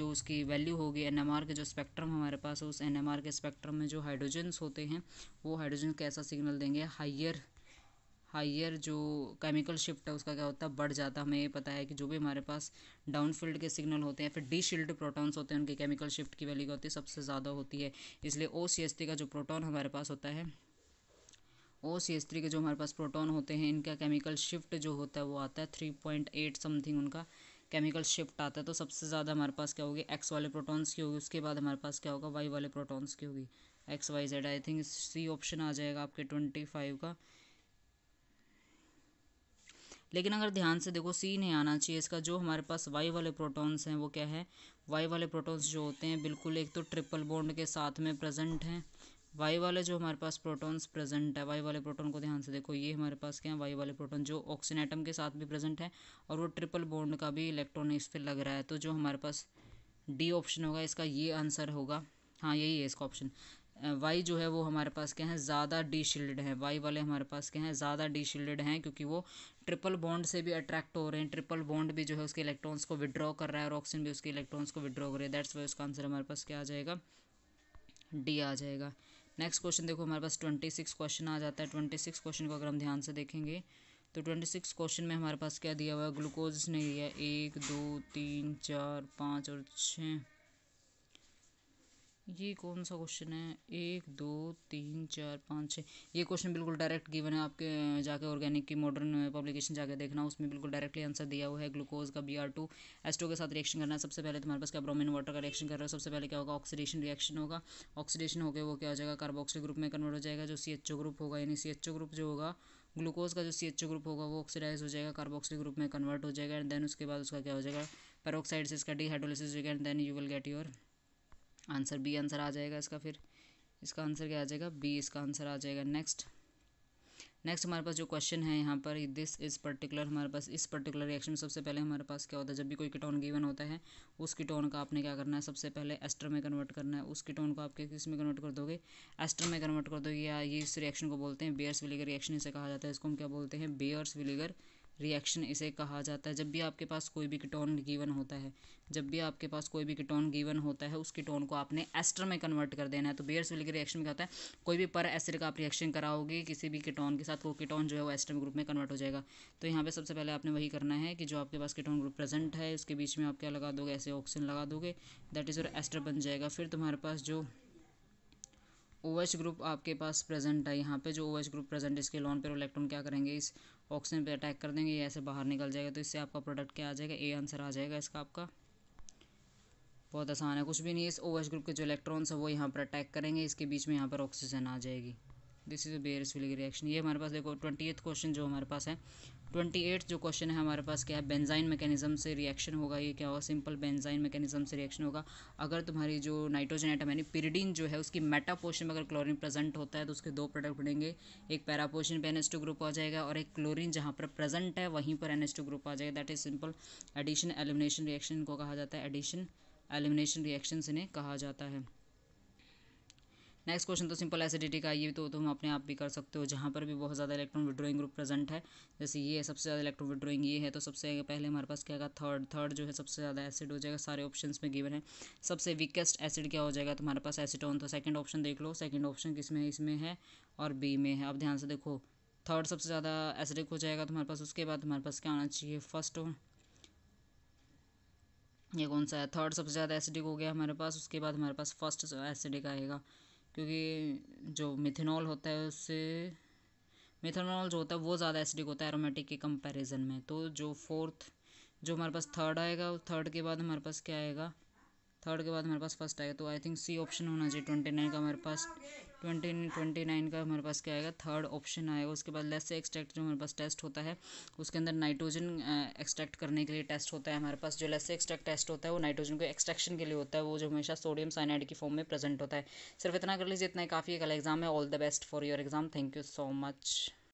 जो उसकी वैल्यू होगी एन के जो स्पेक्ट्रम हमारे पास है उस एन के स्पेक्ट्रम में जो हाइड्रोजन्स होते हैं वो हाइड्रोजन कैसा सिग्नल देंगे हाइयर हाइयर जो केमिकल शिफ्ट है उसका क्या होता है बढ़ जाता है हमें ये पता है कि जो भी हमारे पास डाउन फील्ड के सिग्नल होते हैं फिर डी शील्ड प्रोटॉन्स होते हैं उनकी केमिकल शिफ्ट की वैल्यू क्या होती है सबसे ज़्यादा होती है इसलिए ओ सी एस टी का जो प्रोटॉन हमारे पास होता है ओ सी एस थ्री के जो हमारे पास प्रोटॉन होते हैं इनका केमिकल शिफ्ट जो होता है वो आता है थ्री पॉइंट एट समथिंग उनका केमिकल शिफ्ट आता है तो सबसे ज़्यादा हमारे पास क्या होगी एक्स वाले प्रोटॉन्स की होगी उसके बाद हमारे पास क्या होगा वाई वाले प्रोटॉन्स की होगी X Y Z I think C option आ जाएगा आपके ट्वेंटी फाइव का लेकिन अगर ध्यान से देखो सी नहीं आना चाहिए इसका जो हमारे पास वाई वाले प्रोटॉन्स हैं वो क्या है वाई वाले प्रोटॉन्स जो होते हैं बिल्कुल एक तो ट्रिपल बॉन्ड के साथ में प्रेजेंट हैं वाई वाले जो हमारे पास प्रोटॉन्स प्रेजेंट है वाई वाले प्रोटॉन को ध्यान से देखो ये हमारे पास क्या है वाई वाले प्रोटॉन जो ऑक्सीजन आइटम के साथ भी प्रेजेंट है और वो ट्रिपल बॉन्ड का भी इलेक्ट्रॉन इस पर लग रहा है तो जो हमारे पास डी ऑप्शन होगा इसका ये आंसर होगा हाँ यही है इसका ऑप्शन वाई जो है वो हमारे पास क्या है ज़्यादा डी शील्ड है वाई वाले हमारे पास क्या है ज़्यादा डी शील्ड हैं क्योंकि वो ट्रिपल बॉन्ड से भी अट्रैक्ट हो रहे हैं ट्रिपल बॉन्ड भी जो है उसके इलेक्ट्रॉन्स को विड्रॉ कर रहा है और ऑक्सीजन भी उसके इलेक्ट्रॉन्स को विड्रॉ कर रहे हैं दैट्स वाई उसका आंसर हमारे पास क्या आ जाएगा डी आ जाएगा नेक्स्ट क्वेश्चन देखो हमारे पास ट्वेंटी सिक्स क्वेश्चन आ जाता है ट्वेंटी सिक्स क्वेश्चन को अगर हम ध्यान से देखेंगे तो ट्वेंटी सिक्स क्वेश्चन में हमारे पास क्या दिया हुआ है ग्लूकोज ने दिया एक दो तीन चार पाँच और छः ये कौन सा क्वेश्चन है एक दो तीन चार पाँच छः ये क्वेश्चन बिल्कुल डायरेक्ट गिवन है आपके जाके ऑर्गेनिक की मॉडर्न पब्लिकेशन जाके देखना उसमें बिल्कुल डायरेक्टली आंसर दिया हुआ है ग्लूकोज का बी आर टू एस्टो के साथ रिएक्शन करना है सबसे पहले तुम्हारे पास क्या ब्रोमिन वाटर का रिएक्शन कर रहा है सबसे पहले क्या होगा ऑक्सीडेशन रिएक्शन होगा ऑक्सीडेशन होकर वो क्या हो जाएगा कार्बोक्सिल ग्रुप में कन्वर्ट हो जाएगा जो सी एच ओ ग्रुप होगा यानी सी एच ओ ग्रुप जो होगा ग्लूकोज का जो सी एच ओ ग्रुप होगा वो ऑक्सीडाइज हो जाएगा कार्बोक्सिल ग्रुप में कन्वर्ट हो जाएगा एंड देन उसके बाद उसका क्या हो जाएगा पेरोक्साइड से इसका जाएगा and then you will get your answer B answer आ जाएगा इसका फिर इसका आंसर क्या आ जाएगा बी इसका आंसर आ जाएगा नेक्स्ट नेक्स्ट हमारे पास जो क्वेश्चन है यहाँ पर दिस इज़ पर्टिकुलर हमारे पास इस पर्टिकुलर रिएक्शन में सबसे पहले हमारे पास क्या होता है जब भी कोई कीटोन गिवन होता है उस कीटोन का आपने क्या करना है सबसे पहले एस्टर में कन्वर्ट करना है उस कीटोन को आप किस में कन्वर्ट कर दोगे एस्टर में कन्वर्ट कर दोगे या ये इस रिएक्शन को बोलते हैं बेयर्स विलीगर रिएक्शन इसे कहा जाता है इसको हम क्या बोलते हैं बेयर्स विलीगर रिएक्शन इसे कहा जाता है जब भी आपके पास कोई भी कीटोन गिवन होता है जब भी आपके पास कोई भी कीटोन गिवन होता है उस कीटोन को आपने एस्टर में कन्वर्ट कर देना है तो बेयर सेल के रिएक्शन में क्या होता है कोई भी पर एसिड का आप रिएक्शन कराओगे किसी भी कीटोन के साथ वो कीटोन जो है वो एस्टर ग्रुप में कन्वर्ट हो जाएगा तो यहाँ पर सबसे पहले आपने वही करना है कि जो आपके पास कीटोन ग्रुप प्रेजेंट है उसके बीच में आप क्या लगा दोगे ऐसे ऑक्सीजन लगा दोगे दैट इज़ और एस्टर बन जाएगा फिर तुम्हारे पास जो ओ OH ग्रुप आपके पास प्रेजेंट है यहाँ पे जो ओ OH ग्रुप प्रेजेंट इसके लॉन पर इलेक्ट्रॉन क्या करेंगे इस ऑक्सीजन पे अटैक कर देंगे ऐसे बाहर निकल जाएगा तो इससे आपका प्रोडक्ट क्या आ जाएगा ए आंसर आ जाएगा इसका आपका बहुत आसान है कुछ भी नहीं इस ओ OH ग्रुप के जो इलेक्ट्रॉन्स है वो यहाँ पर अटैक करेंगे इसके बीच में यहाँ पर ऑक्सीजन आ जाएगी दिस इज बेयर स्विलिंग रिएक्शन ये हमारे पास देखो ट्वेंटी क्वेश्चन जो हमारे पास है ट्वेंटी एट जो क्वेश्चन है हमारे पास क्या है बेंजाइन मैकेनिज्म से रिएक्शन होगा ये क्या होगा सिंपल बेंजाइन मैकेनिज्म से रिएक्शन होगा अगर तुम्हारी जो नाइट्रोजन आइटम यानी पिरीडीन जो है उसकी मेटा पोर्शन में अगर क्लोरीन प्रेजेंट होता है तो उसके दो प्रोडक्ट बनेंगे एक पैरा पोर्शन पे एन ग्रुप आ जाएगा और एक क्लोरीन जहाँ पर प्रेजेंट है वहीं पर एन ग्रुप आ जाएगा that is simple addition elimination reaction को कहा जाता है एडिशन एलिमिनेशन रिएक्शन इन्हें कहा जाता है नेक्स्ट क्वेश्चन तो सिंपल एसिडिटी का ये तो तुम अपने आप भी कर सकते हो जहाँ पर भी बहुत ज़्यादा इलेक्ट्रॉन विड्रोइंग ग्रुप प्रेजेंट है जैसे ये सबसे ज़्यादा इलेक्ट्रॉन विड्रोइंग ये है तो सबसे पहले हमारे पास क्या होगा थर्ड थर्ड जो है सबसे ज़्यादा एसिड हो जाएगा सारे ऑप्शन में गिवन है सबसे वीकेस्ट एसिड क्या हो जाएगा तुम्हारे पास एसिडोन तो सेकेंड ऑप्शन देख लो सेकेंड ऑप्शन किस में इसमें है और बी में है अब ध्यान से देखो थर्ड सबसे ज़्यादा एसिडिक हो जाएगा तुम्हारे पास उसके बाद तुम्हारे पास क्या आना चाहिए फर्स्ट ये कौन सा है थर्ड सबसे ज़्यादा एसिडिक हो गया हमारे पास उसके बाद हमारे पास फर्स्ट एसिडिक आएगा क्योंकि जो मिथेनॉल होता है उससे मिथेनॉल जो होता है वो ज़्यादा एसिडिक होता है एरोमेटिक के कंपैरिजन में तो जो फोर्थ जो हमारे पास थर्ड आएगा थर्ड के बाद हमारे पास क्या आएगा थर्ड के बाद हमारे पास फर्स्ट आएगा तो आई थिंक सी ऑप्शन होना चाहिए ट्वेंटी नाइन का हमारे पास ट्वेंटी ट्वेंटी नाइन का हमारे पास क्या आएगा थर्ड ऑप्शन आएगा उसके बाद लेस एक्सट्रैक्ट जो हमारे पास टेस्ट होता है उसके अंदर नाइट्रोजन एक्सट्रैक्ट करने के लिए टेस्ट होता है हमारे पास जो लेस एक्सट्रैक्ट टेस्ट होता है वो नाइट्रोजन को एक्सट्रैक्शन के लिए होता है वो जो हमेशा सोडियम साइनाइड की फॉर्म में प्रेजेंट होता है सिर्फ इतना कर लीजिए इतना ही काफ़ी एक अलग एग्जाम है all the best for your exam thank you so much